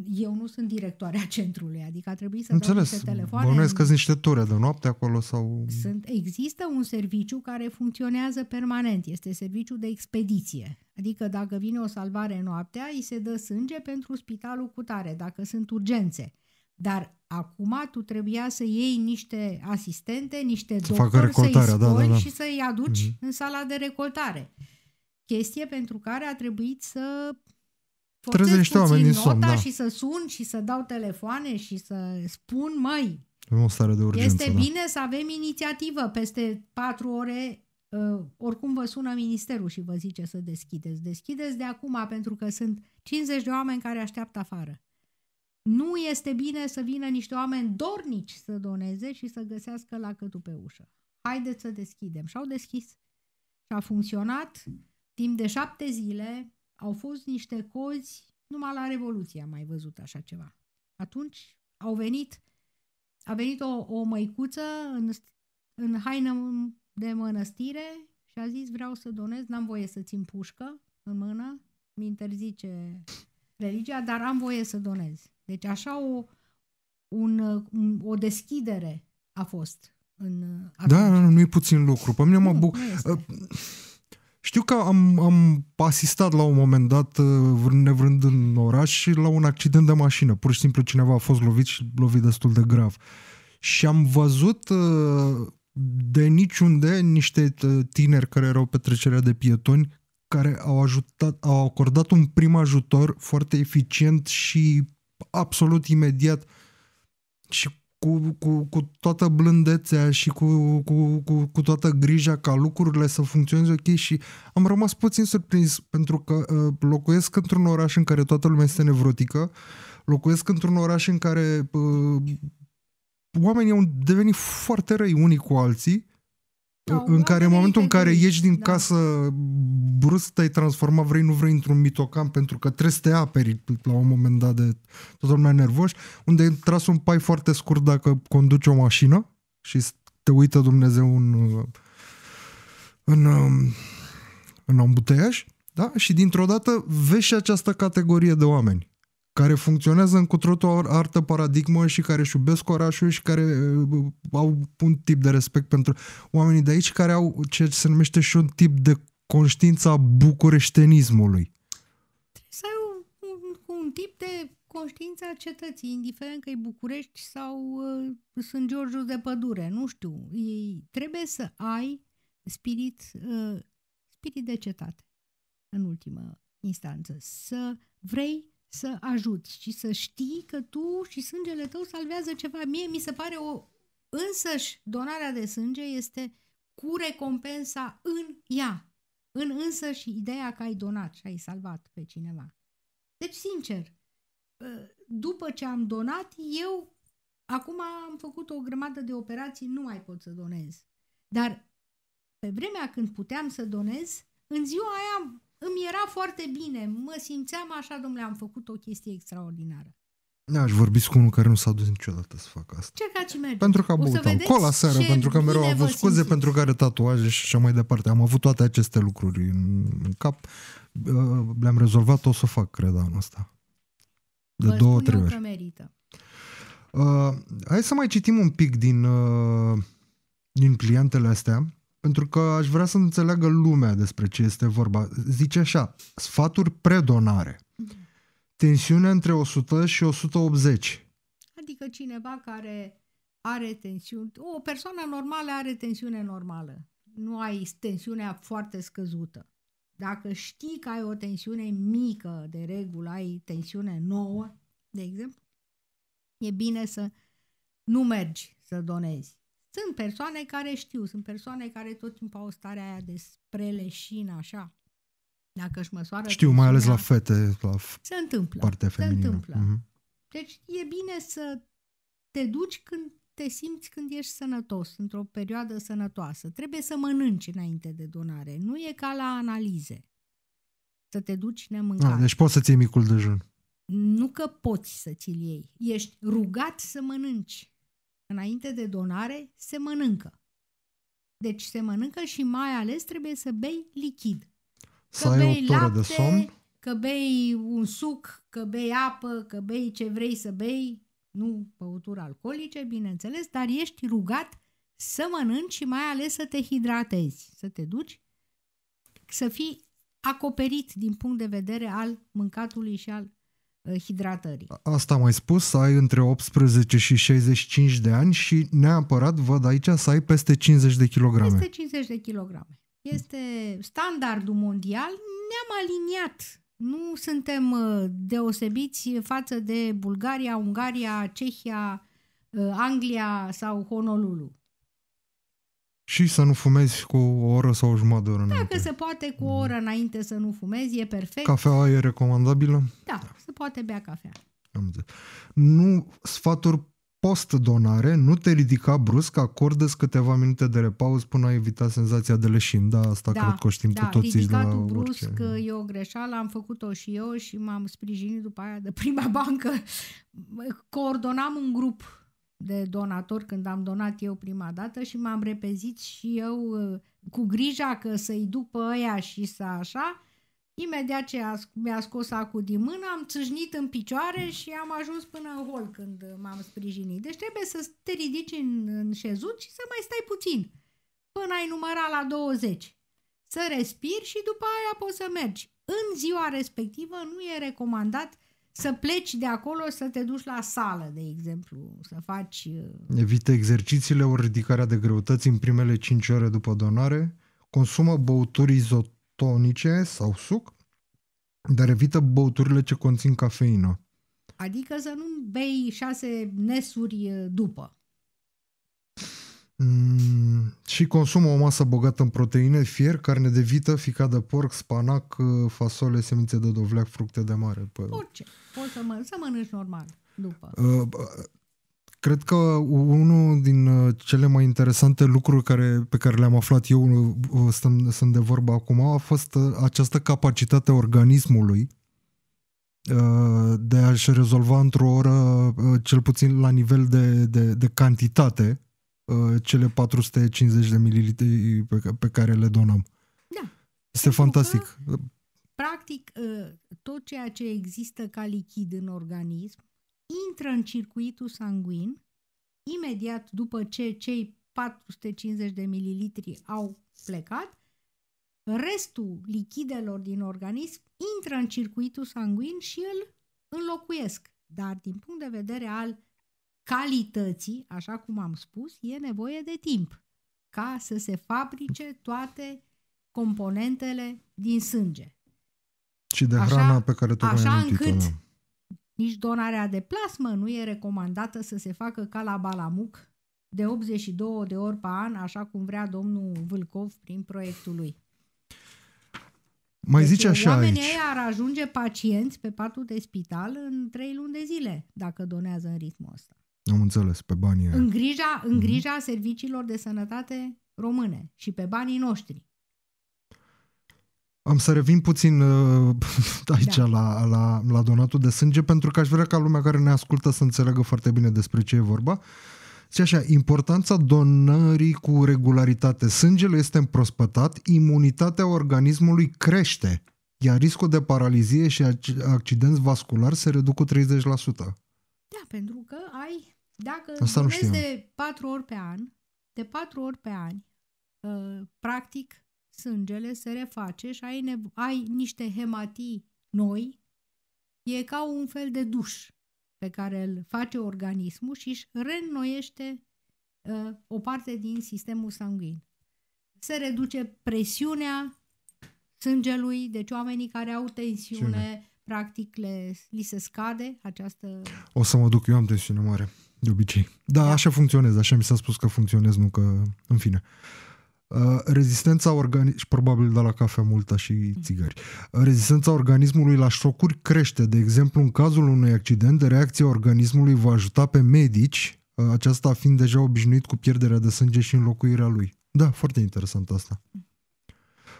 eu nu sunt directoarea centrului, adică a trebuit să Înțeles. dau niște telefoane. Bănuiesc că sunt niște ture de noapte acolo sau... Sunt, există un serviciu care funcționează permanent, este serviciu de expediție. Adică dacă vine o salvare noaptea, îi se dă sânge pentru spitalul cu tare, dacă sunt urgențe. Dar acum tu trebuia să iei niște asistente, niște să doctori, să-i da, da, da. și să-i aduci mm-hmm. în sala de recoltare. Chestie pentru care a trebuit să trezește oameni din somn. Da. și să sun și să dau telefoane și să spun, măi, o stare de urgență, este da. bine să avem inițiativă. Peste patru ore, uh, oricum vă sună ministerul și vă zice să deschideți. Deschideți de acum pentru că sunt 50 de oameni care așteaptă afară. Nu este bine să vină niște oameni dornici să doneze și să găsească la cătu pe ușă. Haideți să deschidem. Și au deschis. Și a funcționat timp de șapte zile au fost niște cozi, numai la Revoluție am mai văzut așa ceva. Atunci au venit, a venit o, o măicuță în, în haină de mănăstire și a zis vreau să donez, n-am voie să țin pușcă în mână, mi interzice religia, dar am voie să donez. Deci așa o, un, o deschidere a fost. În da, nu e puțin lucru. Pe mine nu, mă buc. Nu știu că am, am asistat la un moment dat, nevrând uh, în oraș, la un accident de mașină. Pur și simplu cineva a fost lovit și lovit destul de grav. Și am văzut uh, de niciunde niște uh, tineri care erau pe trecerea de pietoni care au, ajutat, au acordat un prim ajutor foarte eficient și absolut imediat și cu, cu, cu toată blândețea și cu, cu, cu, cu toată grija ca lucrurile să funcționeze ok și am rămas puțin surprins pentru că uh, locuiesc într-un oraș în care toată lumea este nevrotică, locuiesc într-un oraș în care uh, oamenii au devenit foarte răi unii cu alții în care în momentul în care ieși din da. casă brusc te-ai transformat, vrei nu vrei, într-un mitocam pentru că trebuie să te aperi la un moment dat de toată lumea nervoși, unde e tras un pai foarte scurt dacă conduci o mașină și te uită Dumnezeu în, în, în, în da? și dintr-o dată vezi și această categorie de oameni care funcționează într-o artă paradigmă și care își iubesc orașul și care uh, au un tip de respect pentru oamenii de aici care au ce se numește și un tip de conștiința bucureștenismului. Trebuie să ai un, un tip de conștiința cetății, indiferent că e București sau uh, Sunt Georgiu de pădure, nu știu. E, trebuie să ai spirit, uh, spirit de cetate, în ultimă instanță. Să vrei să ajuți și să știi că tu și sângele tău salvează ceva. Mie mi se pare o însăși donarea de sânge este cu recompensa în ea, în însă și ideea că ai donat și ai salvat pe cineva. Deci, sincer, ă, după ce am donat, eu acum am făcut o grămadă de operații, nu mai pot să donez. Dar pe vremea când puteam să donez, în ziua aia îmi era foarte bine, mă simțeam așa, domnule, am făcut o chestie extraordinară. Da, aș vorbi cu unul care nu s-a dus niciodată să facă asta. Cercați și merge. Pentru că a băut cola seara, pentru că mereu am avut scuze, simți. pentru că are tatuaje și așa mai departe. Am avut toate aceste lucruri în, în cap. Le-am rezolvat, o să o fac, cred, anul ăsta. De Vă două, trei ori. merită. Uh, hai să mai citim un pic din, uh, din clientele astea pentru că aș vrea să înțeleagă lumea despre ce este vorba. Zice așa, sfaturi predonare. Tensiunea între 100 și 180. Adică cineva care are tensiune. o persoană normală are tensiune normală. Nu ai tensiunea foarte scăzută. Dacă știi că ai o tensiune mică, de regulă ai tensiune nouă, de exemplu, e bine să nu mergi să donezi sunt persoane care știu, sunt persoane care tot timpul au starea aia de spreleșină, așa. Dacă își măsoară... Știu, mai ales la fete, la se întâmplă, partea feminină. Se întâmplă. Mm-hmm. Deci e bine să te duci când te simți când ești sănătos, într-o perioadă sănătoasă. Trebuie să mănânci înainte de donare. Nu e ca la analize. Să te duci nemâncat. A, ah, deci poți să ții micul dejun. Nu că poți să ți-l iei. Ești rugat să mănânci. Înainte de donare se mănâncă. Deci se mănâncă și mai ales trebuie să bei lichid. Că să bei o tură lapte, de somn. Că bei un suc, că bei apă, că bei ce vrei să bei, nu băuturi alcoolice, bineînțeles, dar ești rugat să mănânci și mai ales să te hidratezi, să te duci, să fii acoperit din punct de vedere al mâncatului și al Uh, hidratării. Asta mai spus, să ai între 18 și 65 de ani și neapărat văd aici să ai peste 50 de kilograme. Peste 50 de kilograme. Este standardul mondial, ne-am aliniat. Nu suntem uh, deosebiți față de Bulgaria, Ungaria, Cehia, uh, Anglia sau Honolulu. Și să nu fumezi cu o oră sau o jumătate de oră Dacă înainte. se poate cu o oră înainte să nu fumezi, e perfect. Cafeaua e recomandabilă? Da, se poate bea cafea. Am zis. Nu, sfaturi post-donare, nu te ridica brusc, acordă câteva minute de repaus până a evita senzația de leșin. Da, asta da, cred că o știm da, cu toții. Ridicatul brusc orice. e o greșeală, am făcut-o și eu și m-am sprijinit după aia de prima bancă. Coordonam un grup de donator când am donat eu prima dată și m-am repezit și eu uh, cu grija că să-i duc pe ăia și să așa, imediat ce mi-a scos acul din mână, am țâșnit în picioare și am ajuns până în hol când m-am sprijinit. Deci trebuie să te ridici în, în șezut și să mai stai puțin, până ai număra la 20. Să respiri și după aia poți să mergi. În ziua respectivă nu e recomandat să pleci de acolo să te duci la sală, de exemplu, să faci... Uh, evită exercițiile ori ridicarea de greutăți în primele 5 ore după donare, consumă băuturi izotonice sau suc, dar evită băuturile ce conțin cafeină. Adică să nu bei șase nesuri uh, după. Mm, și consumă o masă bogată în proteine, fier, carne de vită, ficat de porc, spanac, uh, fasole, semințe de dovleac, fructe de mare. Pă... Orice. Poți să, mă, să mănânci normal după. Uh, cred că unul din uh, cele mai interesante lucruri care, pe care le-am aflat eu, sunt, sunt de vorba acum, a fost această capacitate organismului de a-și rezolva într-o oră, cel puțin la nivel de, de, de cantitate, Uh, cele 450 de mililitri pe care le donăm. Da. Este Pentru fantastic. Că, practic, uh, tot ceea ce există ca lichid în organism intră în circuitul sanguin imediat după ce cei 450 de mililitri au plecat, restul lichidelor din organism intră în circuitul sanguin și îl înlocuiesc. Dar din punct de vedere al calității, așa cum am spus, e nevoie de timp ca să se fabrice toate componentele din sânge. Și de așa, hrana pe care tu Așa încât da. nici donarea de plasmă nu e recomandată să se facă ca la balamuc de 82 de ori pe an, așa cum vrea domnul Vâlcov prin proiectul lui. Mai deci zice așa oamenii aici. ar ajunge pacienți pe patul de spital în 3 luni de zile dacă donează în ritmul ăsta. Am înțeles, pe banii În grija, în grija mm-hmm. serviciilor de sănătate române și pe banii noștri. Am să revin puțin uh, aici da. la, la, la donatul de sânge, pentru că aș vrea ca lumea care ne ascultă să înțeleagă foarte bine despre ce e vorba. Și așa, importanța donării cu regularitate. Sângele este împrospătat, imunitatea organismului crește, iar riscul de paralizie și accident vascular se reduc cu 30%. Da, pentru că ai dacă Asta nu știu. de patru ori pe an, de patru ori pe an, uh, practic sângele se reface și ai, nevo- ai niște hematii noi, e ca un fel de duș pe care îl face organismul și își reînnoiește uh, o parte din sistemul sanguin. Se reduce presiunea sângelui, deci oamenii care au tensiune, Cine? practic le, li se scade această... O să mă duc, eu am tensiune mare. De obicei. Da, da, așa funcționez, așa mi s-a spus că funcționez, nu că... În fine. Uh, rezistența organismului, și probabil da la cafea multă și țigări, uh, rezistența organismului la șocuri crește. De exemplu, în cazul unui accident, reacția organismului va ajuta pe medici, uh, aceasta fiind deja obișnuit cu pierderea de sânge și înlocuirea lui. Da, foarte interesant asta. Mm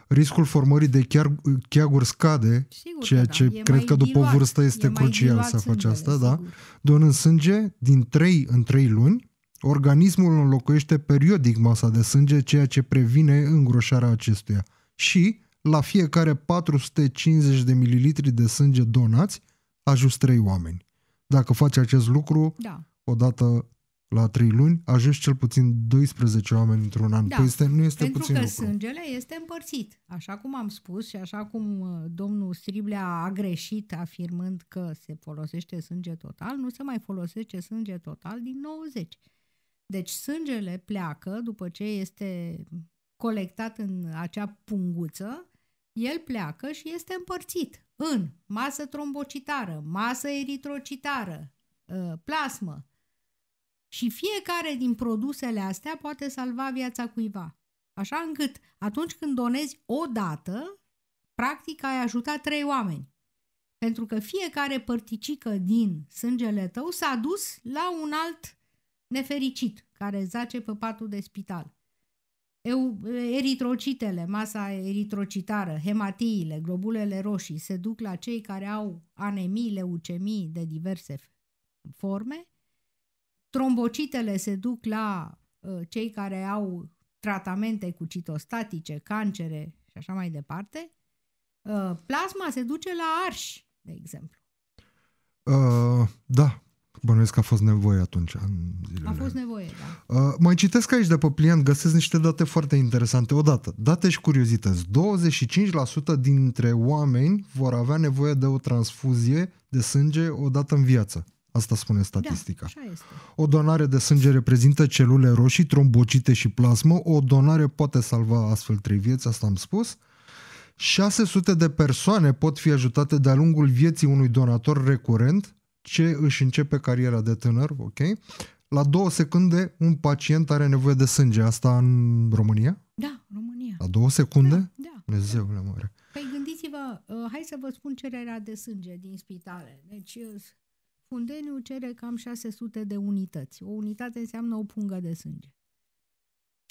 riscul formării de chiar, cheaguri scade, sigur ceea ce da. cred că după diluat, vârstă este crucial să faci asta, da? sigur. da? Donând sânge din 3 în 3 luni, organismul înlocuiește periodic masa de sânge, ceea ce previne îngroșarea acestuia. Și la fiecare 450 de mililitri de sânge donați, ajuți 3 oameni. Dacă faci acest lucru, da. odată la 3 luni, ajungi cel puțin 12 oameni într-un an. Da, păi este, nu este pentru puțin că lucru. sângele este împărțit. Așa cum am spus și așa cum uh, domnul Striblea a greșit afirmând că se folosește sânge total, nu se mai folosește sânge total din 90. Deci sângele pleacă după ce este colectat în acea punguță, el pleacă și este împărțit în masă trombocitară, masă eritrocitară, uh, plasmă, și fiecare din produsele astea poate salva viața cuiva. Așa încât atunci când donezi o dată, practic ai ajutat trei oameni. Pentru că fiecare părticică din sângele tău s-a dus la un alt nefericit care zace pe patul de spital. Eu, eritrocitele, masa eritrocitară, hematiile, globulele roșii se duc la cei care au anemii, leucemii de diverse forme Trombocitele se duc la ă, cei care au tratamente cu citostatice, cancere și așa mai departe. Ă, plasma se duce la arși, de exemplu. Uh, da, Bănuiesc că a fost nevoie atunci. În zilele. A fost nevoie, da. Uh, mai citesc aici de pe pliant, găsesc niște date foarte interesante. Odată, date și curiozități. 25% dintre oameni vor avea nevoie de o transfuzie de sânge odată în viață. Asta spune statistica. Da, așa este. O donare de sânge reprezintă celule roșii, trombocite și plasmă. O donare poate salva astfel trei vieți, asta am spus. 600 de persoane pot fi ajutate de-a lungul vieții unui donator recurent ce își începe cariera de tânăr, ok? La două secunde un pacient are nevoie de sânge. Asta în România? Da, România. La două secunde? Da, da. Dumnezeule da. mare. Păi gândiți-vă, uh, hai să vă spun cererea de sânge din spitale. Deci uh, Fundeniu cere cam 600 de unități. O unitate înseamnă o pungă de sânge.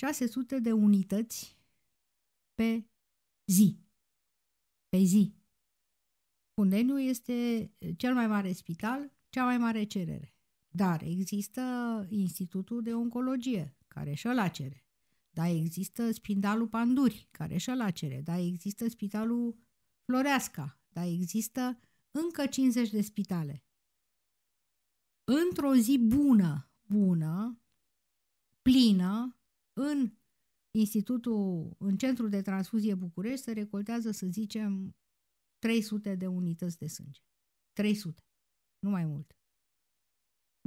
600 de unități pe zi. Pe zi. Fundeniu este cel mai mare spital, cea mai mare cerere. Dar există Institutul de Oncologie, care și la cere. Dar există Spindalul Panduri, care și la cere. Dar există Spitalul Floreasca. Dar există încă 50 de spitale într-o zi bună, bună, plină, în Institutul, în Centrul de Transfuzie București se recoltează, să zicem, 300 de unități de sânge. 300, nu mai mult.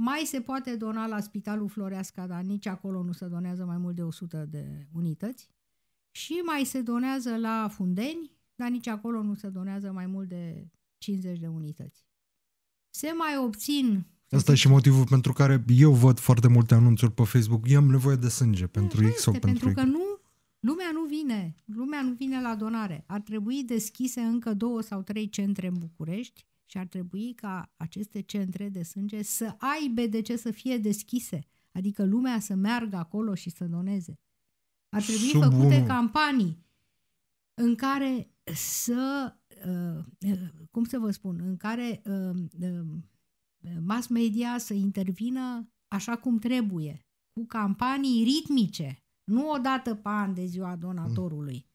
Mai se poate dona la Spitalul Floreasca, dar nici acolo nu se donează mai mult de 100 de unități. Și mai se donează la Fundeni, dar nici acolo nu se donează mai mult de 50 de unități. Se mai obțin Asta e și motivul pentru care eu văd foarte multe anunțuri pe Facebook. Eu am nevoie de sânge pentru Așa X sau este, pentru Pentru că nu, lumea nu vine. Lumea nu vine la donare. Ar trebui deschise încă două sau trei centre în București și ar trebui ca aceste centre de sânge să aibă de ce să fie deschise. Adică lumea să meargă acolo și să doneze. Ar trebui Sub făcute unu. campanii în care să, uh, uh, cum să vă spun, în care uh, uh, mass media să intervină așa cum trebuie, cu campanii ritmice, nu odată pe an de ziua donatorului.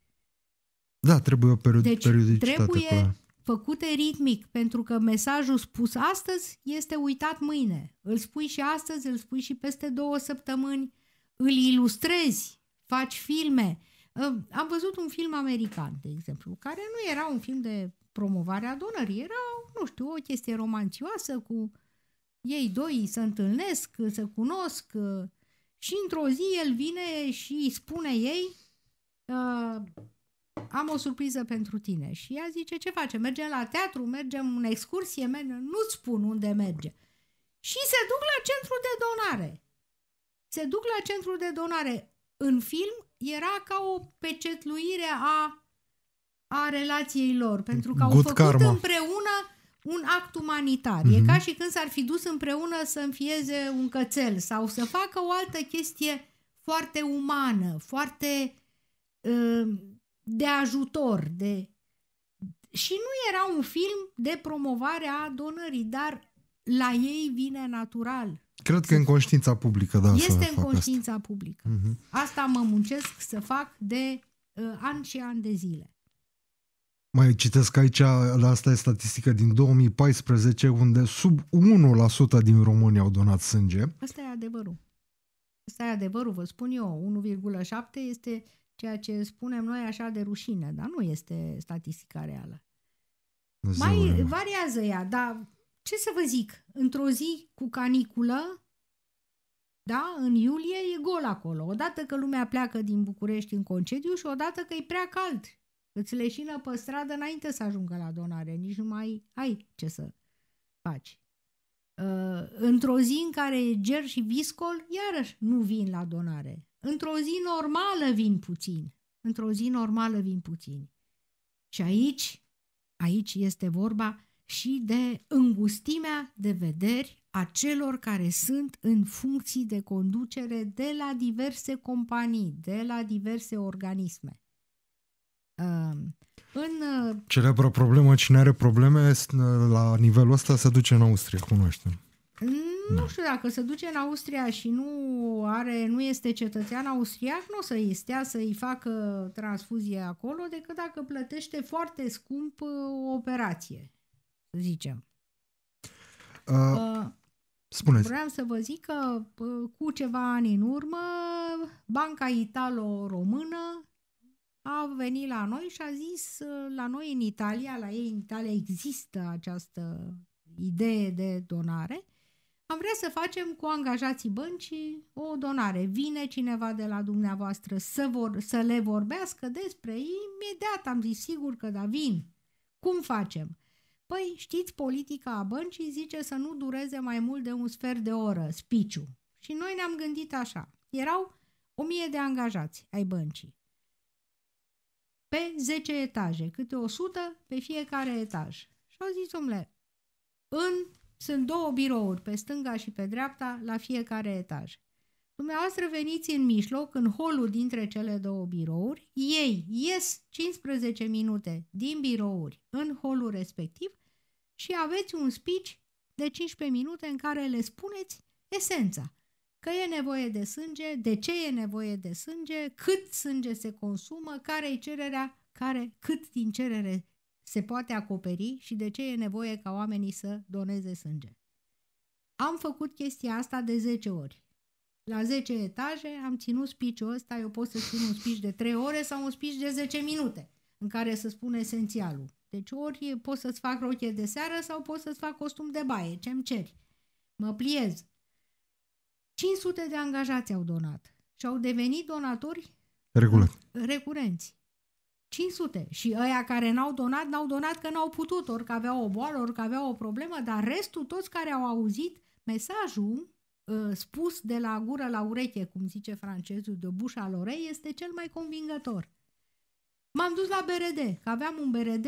Da, trebuie o perio- deci, periodicitate. Trebuie pe... făcute ritmic, pentru că mesajul spus astăzi este uitat mâine. Îl spui și astăzi, îl spui și peste două săptămâni, îl ilustrezi, faci filme. Am văzut un film american, de exemplu, care nu era un film de promovarea adunării. Era, nu știu, o chestie romancioasă cu ei doi se întâlnesc, să cunosc uh, și într-o zi el vine și îi spune ei uh, am o surpriză pentru tine. Și ea zice, ce face Mergem la teatru, mergem în excursie, mergem... nu-ți spun unde merge. Și se duc la centru de donare. Se duc la centru de donare. În film era ca o pecetluire a a relației lor, pentru că au Good făcut karma. împreună un act umanitar. Mm-hmm. E mhm. ca și când s-ar fi dus împreună să înfieze un cățel sau să facă o altă chestie foarte umană, foarte uh, de ajutor, de și nu era un film de promovare a donării, dar la ei vine natural. Cred că în conștiința publică, da. Este în conștiința asta. publică. Uh-huh. Asta mă muncesc să fac de uh, ani și ani de zile. Mai citesc aici, la asta e statistică din 2014, unde sub 1% din români au donat sânge. Asta e adevărul. Asta e adevărul, vă spun eu. 1,7 este ceea ce spunem noi așa de rușine, dar nu este statistica reală. Dumnezeu, Mai mă. variază ea, dar ce să vă zic, într-o zi cu caniculă, da, în iulie e gol acolo. Odată că lumea pleacă din București în concediu și odată că e prea cald Îți leșină pe stradă înainte să ajungă la donare, nici nu mai ai ce să faci. Uh, într-o zi în care ger și viscol, iarăși nu vin la donare. Într-o zi normală vin puțin. Într-o zi normală vin puțin. Și aici, aici este vorba și de îngustimea de vederi a celor care sunt în funcții de conducere de la diverse companii, de la diverse organisme. În... Uh, Celebra problemă, cine are probleme la nivelul ăsta se duce în Austria, cunoaștem. Nu da. știu dacă se duce în Austria și nu are, nu este cetățean austriac, nu o să-i stea să-i facă transfuzie acolo decât dacă plătește foarte scump uh, o operație, să zicem. Uh, uh, spuneți. Vreau să vă zic că uh, cu ceva ani în urmă, Banca Italo-Română a venit la noi și a zis, ă, la noi în Italia, la ei în Italia există această idee de donare, am vrea să facem cu angajații băncii o donare. Vine cineva de la dumneavoastră să, vor, să le vorbească despre ei? Imediat am zis, sigur că da, vin. Cum facem? Păi știți, politica a băncii zice să nu dureze mai mult de un sfert de oră spiciu. Și noi ne-am gândit așa. Erau o mie de angajați ai băncii pe 10 etaje, câte 100 pe fiecare etaj. Și au zis, omule, în, sunt două birouri, pe stânga și pe dreapta, la fiecare etaj. Dumneavoastră veniți în mijloc, în holul dintre cele două birouri, ei ies 15 minute din birouri în holul respectiv și aveți un speech de 15 minute în care le spuneți esența că e nevoie de sânge, de ce e nevoie de sânge, cât sânge se consumă, care e cererea, care, cât din cerere se poate acoperi și de ce e nevoie ca oamenii să doneze sânge. Am făcut chestia asta de 10 ori. La 10 etaje am ținut spiciul ăsta, eu pot să țin un spici de 3 ore sau un spici de 10 minute, în care să spun esențialul. Deci ori pot să-ți fac roche de seară sau pot să-ți fac costum de baie, ce-mi ceri. Mă pliez, 500 de angajați au donat și au devenit donatori Regulat. recurenți. 500. Și ăia care n-au donat, n-au donat că n-au putut, orică aveau o boală, orică aveau o problemă, dar restul, toți care au auzit mesajul uh, spus de la gură la ureche, cum zice francezul, de bușa lorei, este cel mai convingător. M-am dus la BRD, că aveam un BRD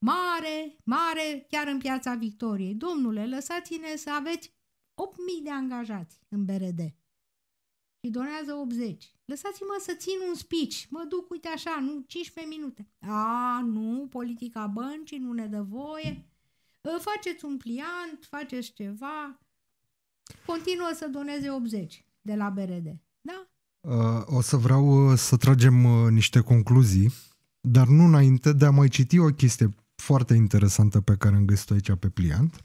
mare, mare, chiar în piața Victoriei. Domnule, lăsați-ne să aveți 8000 de angajați în BRD și donează 80. Lăsați-mă să țin un speech, mă duc, uite așa, nu, 15 minute. A, nu, politica băncii nu ne dă voie. Ă, faceți un pliant, faceți ceva. Continuă să doneze 80 de la BRD, da? Ă, o să vreau ă, să tragem niște concluzii, dar nu înainte de a mai citi o chestie foarte interesantă pe care am găsit-o aici pe pliant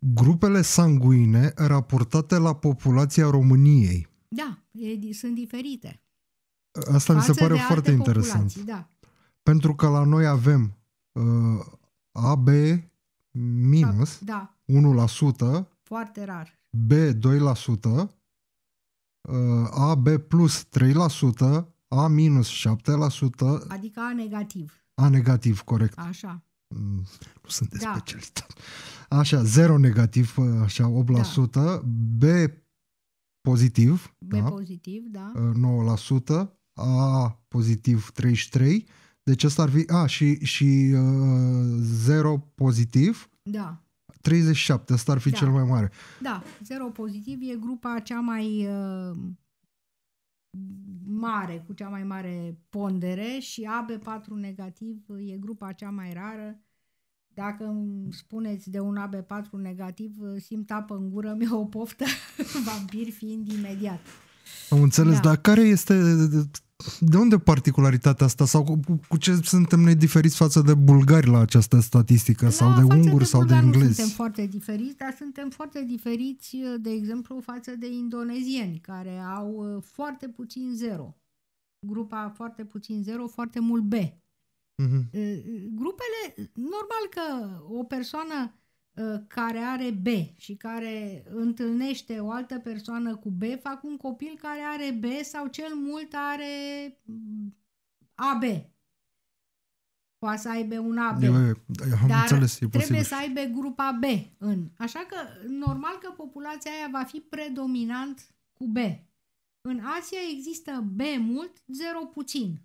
grupele sanguine raportate la populația României. Da, e, sunt diferite. Asta mi se pare foarte interesant. Da. Pentru că la noi avem uh, AB minus da, da. 1%, foarte rar. B 2%, uh, AB plus 3%, A minus 7%. Adică A negativ. A negativ, corect. Așa. Mm, nu sunt de da. specialitate. Așa, 0 negativ, așa, 8%, da. B pozitiv, B da? pozitiv, da. 9%, ă, A pozitiv 33, deci asta ar fi, a, și, și uh, ă, 0 pozitiv, da. 37, asta ar fi da. cel mai mare. Da, 0 pozitiv e grupa cea mai uh, mare, cu cea mai mare pondere și AB4 negativ e grupa cea mai rară. Dacă îmi spuneți de un AB4 negativ, simt apă în gură, mi-e o poftă, vampir fiind imediat. Am înțeles, da. dar care este... De unde particularitatea asta? Sau cu, cu ce suntem noi diferiți față de bulgari la această statistică? La, da, sau de unguri sau de englezi? suntem foarte diferiți, dar suntem foarte diferiți, de exemplu, față de indonezieni, care au uh, foarte puțin zero. Grupa foarte puțin zero, foarte mult B. Uh-huh. Grupele, normal că o persoană Ă, care are B și care întâlnește o altă persoană cu B, fac un copil care are B sau cel mult are AB. Poate să aibă un AB. Eu, eu am dar înțeles, e trebuie posibil. să aibă grupa B în. Așa că normal că populația aia va fi predominant cu B. În Asia există B mult, 0 puțin.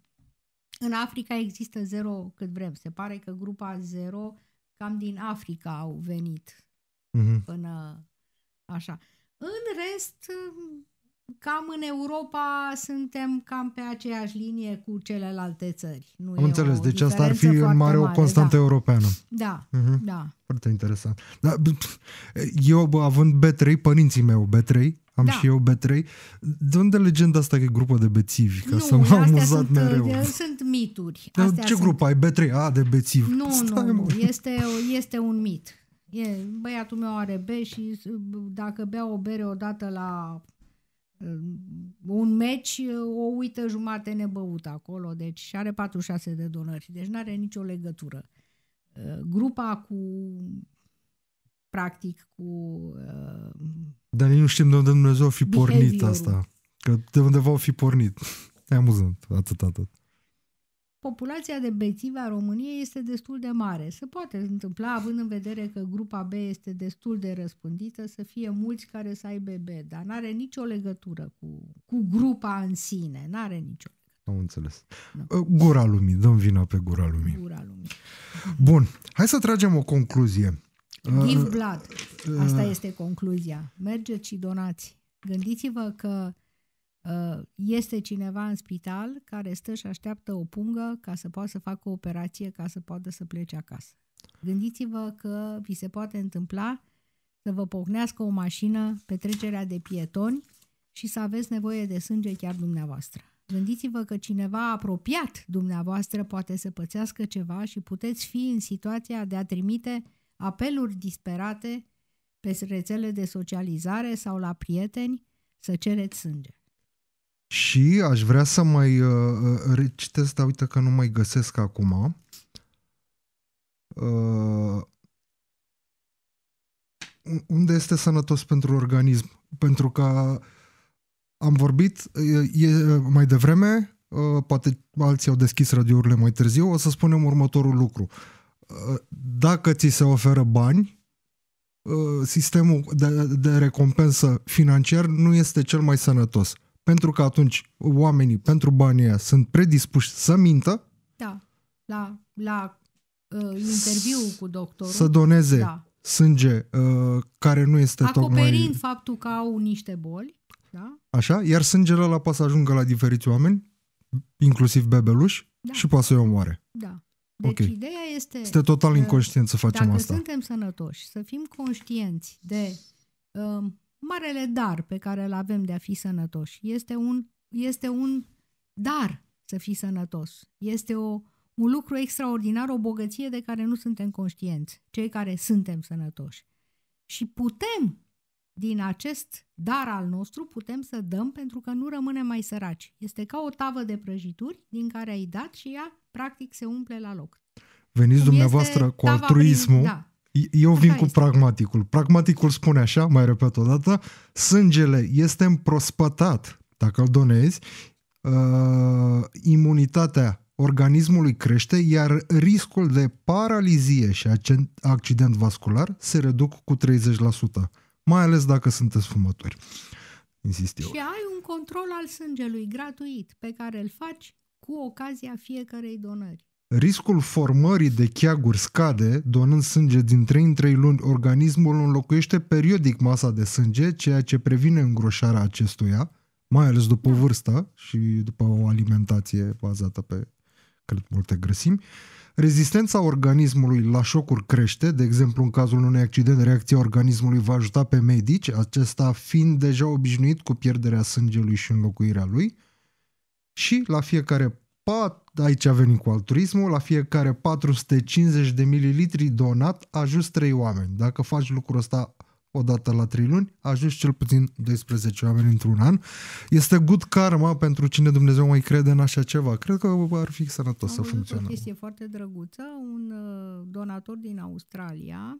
În Africa există 0 cât vrem. Se pare că grupa 0 cam din Africa au venit mm-hmm. până așa. În rest, cam în Europa suntem cam pe aceeași linie cu celelalte țări. Nu Am înțeles, deci asta ar fi în mare o constantă da. europeană. Da, mm-hmm. da. Foarte interesant. Da, eu, având B3, părinții mei B3, am da. și eu B3. De unde legenda asta că e grupă de bețivi? Ca nu, să m-am amuzat sunt, mereu. De, sunt mituri. Astea ce sunt... grupă ai? B3? A, de bețivi. Nu, Stai, nu, mă. este, este un mit. E, băiatul meu are B și dacă bea o bere odată la um, un meci, o uită jumate nebăută acolo, deci și are 46 de donări, deci nu are nicio legătură. Uh, grupa cu practic cu... Uh, Dar nu știm de unde Dumnezeu a fi pornit asta. Că de undeva au fi pornit. E amuzant, atât, atât. Populația de bețivi a României este destul de mare. Se poate întâmpla, având în vedere că grupa B este destul de răspândită, să fie mulți care să aibă B, dar nu are nicio legătură cu, cu grupa în sine. Nu are nicio am înțeles. Da. Gura lumii, dăm vina pe gura lumii. Gura lumii. Bun, hai să tragem o concluzie. Uh, Give blood. Asta uh. este concluzia. Mergeți și donați. Gândiți-vă că uh, este cineva în spital care stă și așteaptă o pungă ca să poată să facă o operație, ca să poată să plece acasă. Gândiți-vă că vi se poate întâmpla să vă pocnească o mașină pe trecerea de pietoni și să aveți nevoie de sânge chiar dumneavoastră. Gândiți-vă că cineva apropiat dumneavoastră poate să pățească ceva și puteți fi în situația de a trimite apeluri disperate pe rețele de socializare sau la prieteni să cereți sânge. Și aș vrea să mai uh, uh recitesc, dar uite că nu mai găsesc acum. Uh, unde este sănătos pentru organism? Pentru că am vorbit uh, e, e, uh, mai devreme, uh, poate alții au deschis radiourile mai târziu, o să spunem următorul lucru. Uh, dacă ți se oferă bani, ă, sistemul de, de recompensă financiar nu este cel mai sănătos. Pentru că atunci oamenii, pentru banii aia, sunt predispuși să mintă. Da, la, la uh, interviu cu doctorul. Să doneze da. sânge uh, care nu este Acoperind tocmai... Acoperind faptul că au niște boli. Da? Așa, iar sângele ăla poate să ajungă la diferiți oameni, inclusiv bebeluși, da. și poate să-i omoare. Da. Deci okay. ideea este... Este total inconștient să facem dacă asta. Dacă suntem sănătoși, să fim conștienți de um, marele dar pe care îl avem de a fi sănătoși. Este un, este un dar să fii sănătos. Este o, un lucru extraordinar, o bogăție de care nu suntem conștienți, cei care suntem sănătoși. Și putem, din acest dar al nostru, putem să dăm pentru că nu rămânem mai săraci. Este ca o tavă de prăjituri din care ai dat și ea practic se umple la loc. Veniți Cum dumneavoastră cu altruismul. Prin, da. Eu vin cu este. pragmaticul. Pragmaticul spune așa, mai repet o dată, sângele este împrospătat dacă îl donezi, uh, imunitatea organismului crește, iar riscul de paralizie și accident vascular se reduc cu 30%, mai ales dacă sunteți fumători. Insist eu. Și ai un control al sângelui gratuit pe care îl faci cu ocazia fiecarei donări. Riscul formării de cheaguri scade, donând sânge din 3 în 3 luni, organismul înlocuiește periodic masa de sânge, ceea ce previne îngroșarea acestuia, mai ales după da. vârstă și după o alimentație bazată pe, cât multe grăsimi. Rezistența organismului la șocuri crește, de exemplu în cazul unui accident, reacția organismului va ajuta pe medici, acesta fiind deja obișnuit cu pierderea sângelui și înlocuirea lui și la fiecare pat, aici venim cu altruismul, la fiecare 450 de mililitri donat ajuns 3 oameni. Dacă faci lucrul ăsta o dată la 3 luni, ajungi cel puțin 12 oameni într-un an. Este good karma pentru cine Dumnezeu mai crede în așa ceva. Cred că ar fi sănătos Am să funcționeze. Este foarte drăguță. Un uh, donator din Australia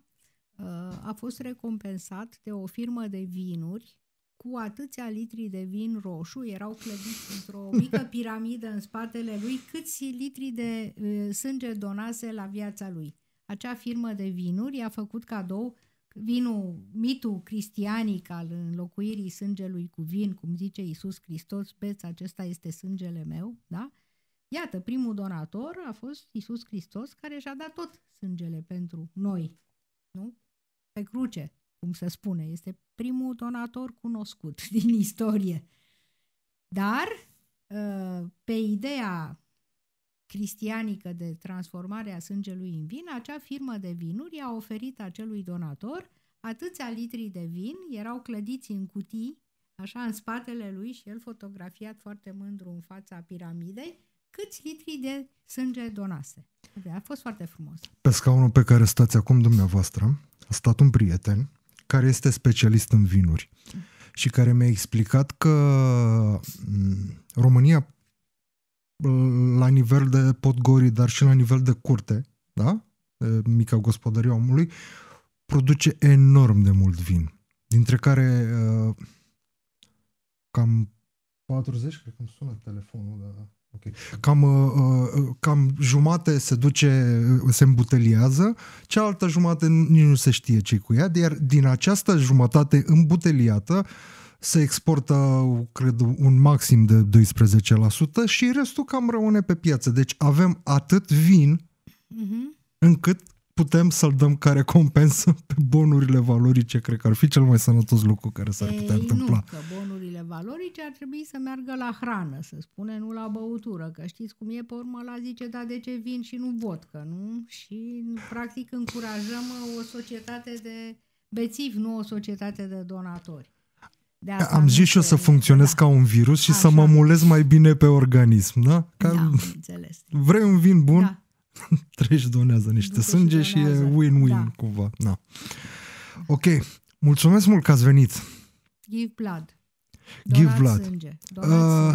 uh, a fost recompensat de o firmă de vinuri cu atâția litri de vin roșu, erau clădiți într-o mică piramidă în spatele lui, câți litri de uh, sânge donase la viața lui. Acea firmă de vinuri i-a făcut cadou vinul, mitul cristianic al înlocuirii sângelui cu vin, cum zice Iisus Hristos, beți, acesta este sângele meu, da? Iată, primul donator a fost Iisus Hristos, care și-a dat tot sângele pentru noi, nu? Pe cruce, cum se spune. Este primul donator cunoscut din istorie. Dar uh, pe ideea cristianică de transformare a sângelui în vin, acea firmă de vinuri a oferit acelui donator atâția litri de vin, erau clădiți în cutii, așa în spatele lui și el fotografiat foarte mândru în fața piramidei, câți litri de sânge donase. A fost foarte frumos. Pe scaunul pe care stați acum dumneavoastră a stat un prieten care este specialist în vinuri și care mi-a explicat că România la nivel de podgori, dar și la nivel de curte, da? mica gospodărie omului, produce enorm de mult vin, dintre care uh, cam 40, cred că îmi sună telefonul, dar Cam, uh, uh, cam jumate se duce, uh, se îmbuteliază, cealaltă jumate nici nu se știe ce cu ea, iar din această jumătate îmbuteliată se exportă, cred, un maxim de 12% și restul cam rămâne pe piață. Deci avem atât vin mhm. încât putem să-l dăm ca recompensă pe bonurile valorice. Cred că ar fi cel mai sănătos lucru care s-ar putea Ei, întâmpla. Nu, reducerile valorice ar trebui să meargă la hrană, să spune, nu la băutură, că știți cum e, pe urmă la zice, da, de ce vin și nu vot că nu? Și practic încurajăm uh, o societate de bețivi, nu o societate de donatori. De asta Am zis și eu să funcționez da. ca un virus și Așa. să mă mulez mai bine pe organism, da? Ca da, înțeles. Vrei un vin bun? Da. Treci, donează niște Duce sânge și, donează. și e win-win da. cumva. Da. Ok, mulțumesc mult că ați venit. Give blood. Give Vlad. Sânge. uh,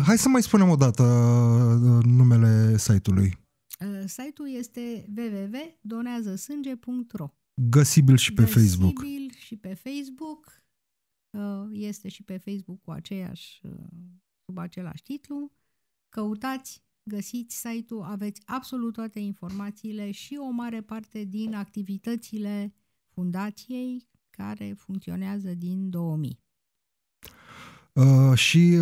hai să mai spunem o dată uh, numele site-ului. Uh, site-ul este www.doneazasânge.ro Găsibil și pe Găsibil Facebook. Găsibil și pe Facebook. Uh, este și pe Facebook cu aceeași, uh, sub același titlu. Căutați, găsiți site-ul, aveți absolut toate informațiile și o mare parte din activitățile fundației care funcționează din 2000. Uh, și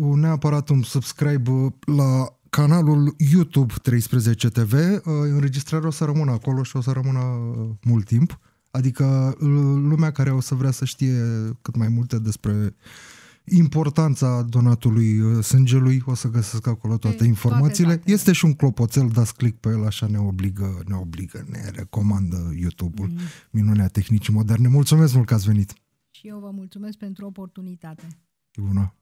uh, neapărat un subscribe la canalul YouTube 13 TV. Uh, înregistrarea o să rămână acolo și o să rămână uh, mult timp. Adică uh, lumea care o să vrea să știe cât mai multe despre importanța donatului sângelui, o să găsesc acolo toate mm, Ei, informațiile. Toate este și un clopoțel, dați click pe el, așa ne obligă, ne obligă, ne recomandă YouTube-ul. Mm. Minunea tehnicii moderne. Mulțumesc mult că ați venit! Și eu vă mulțumesc pentru oportunitate. 对吧？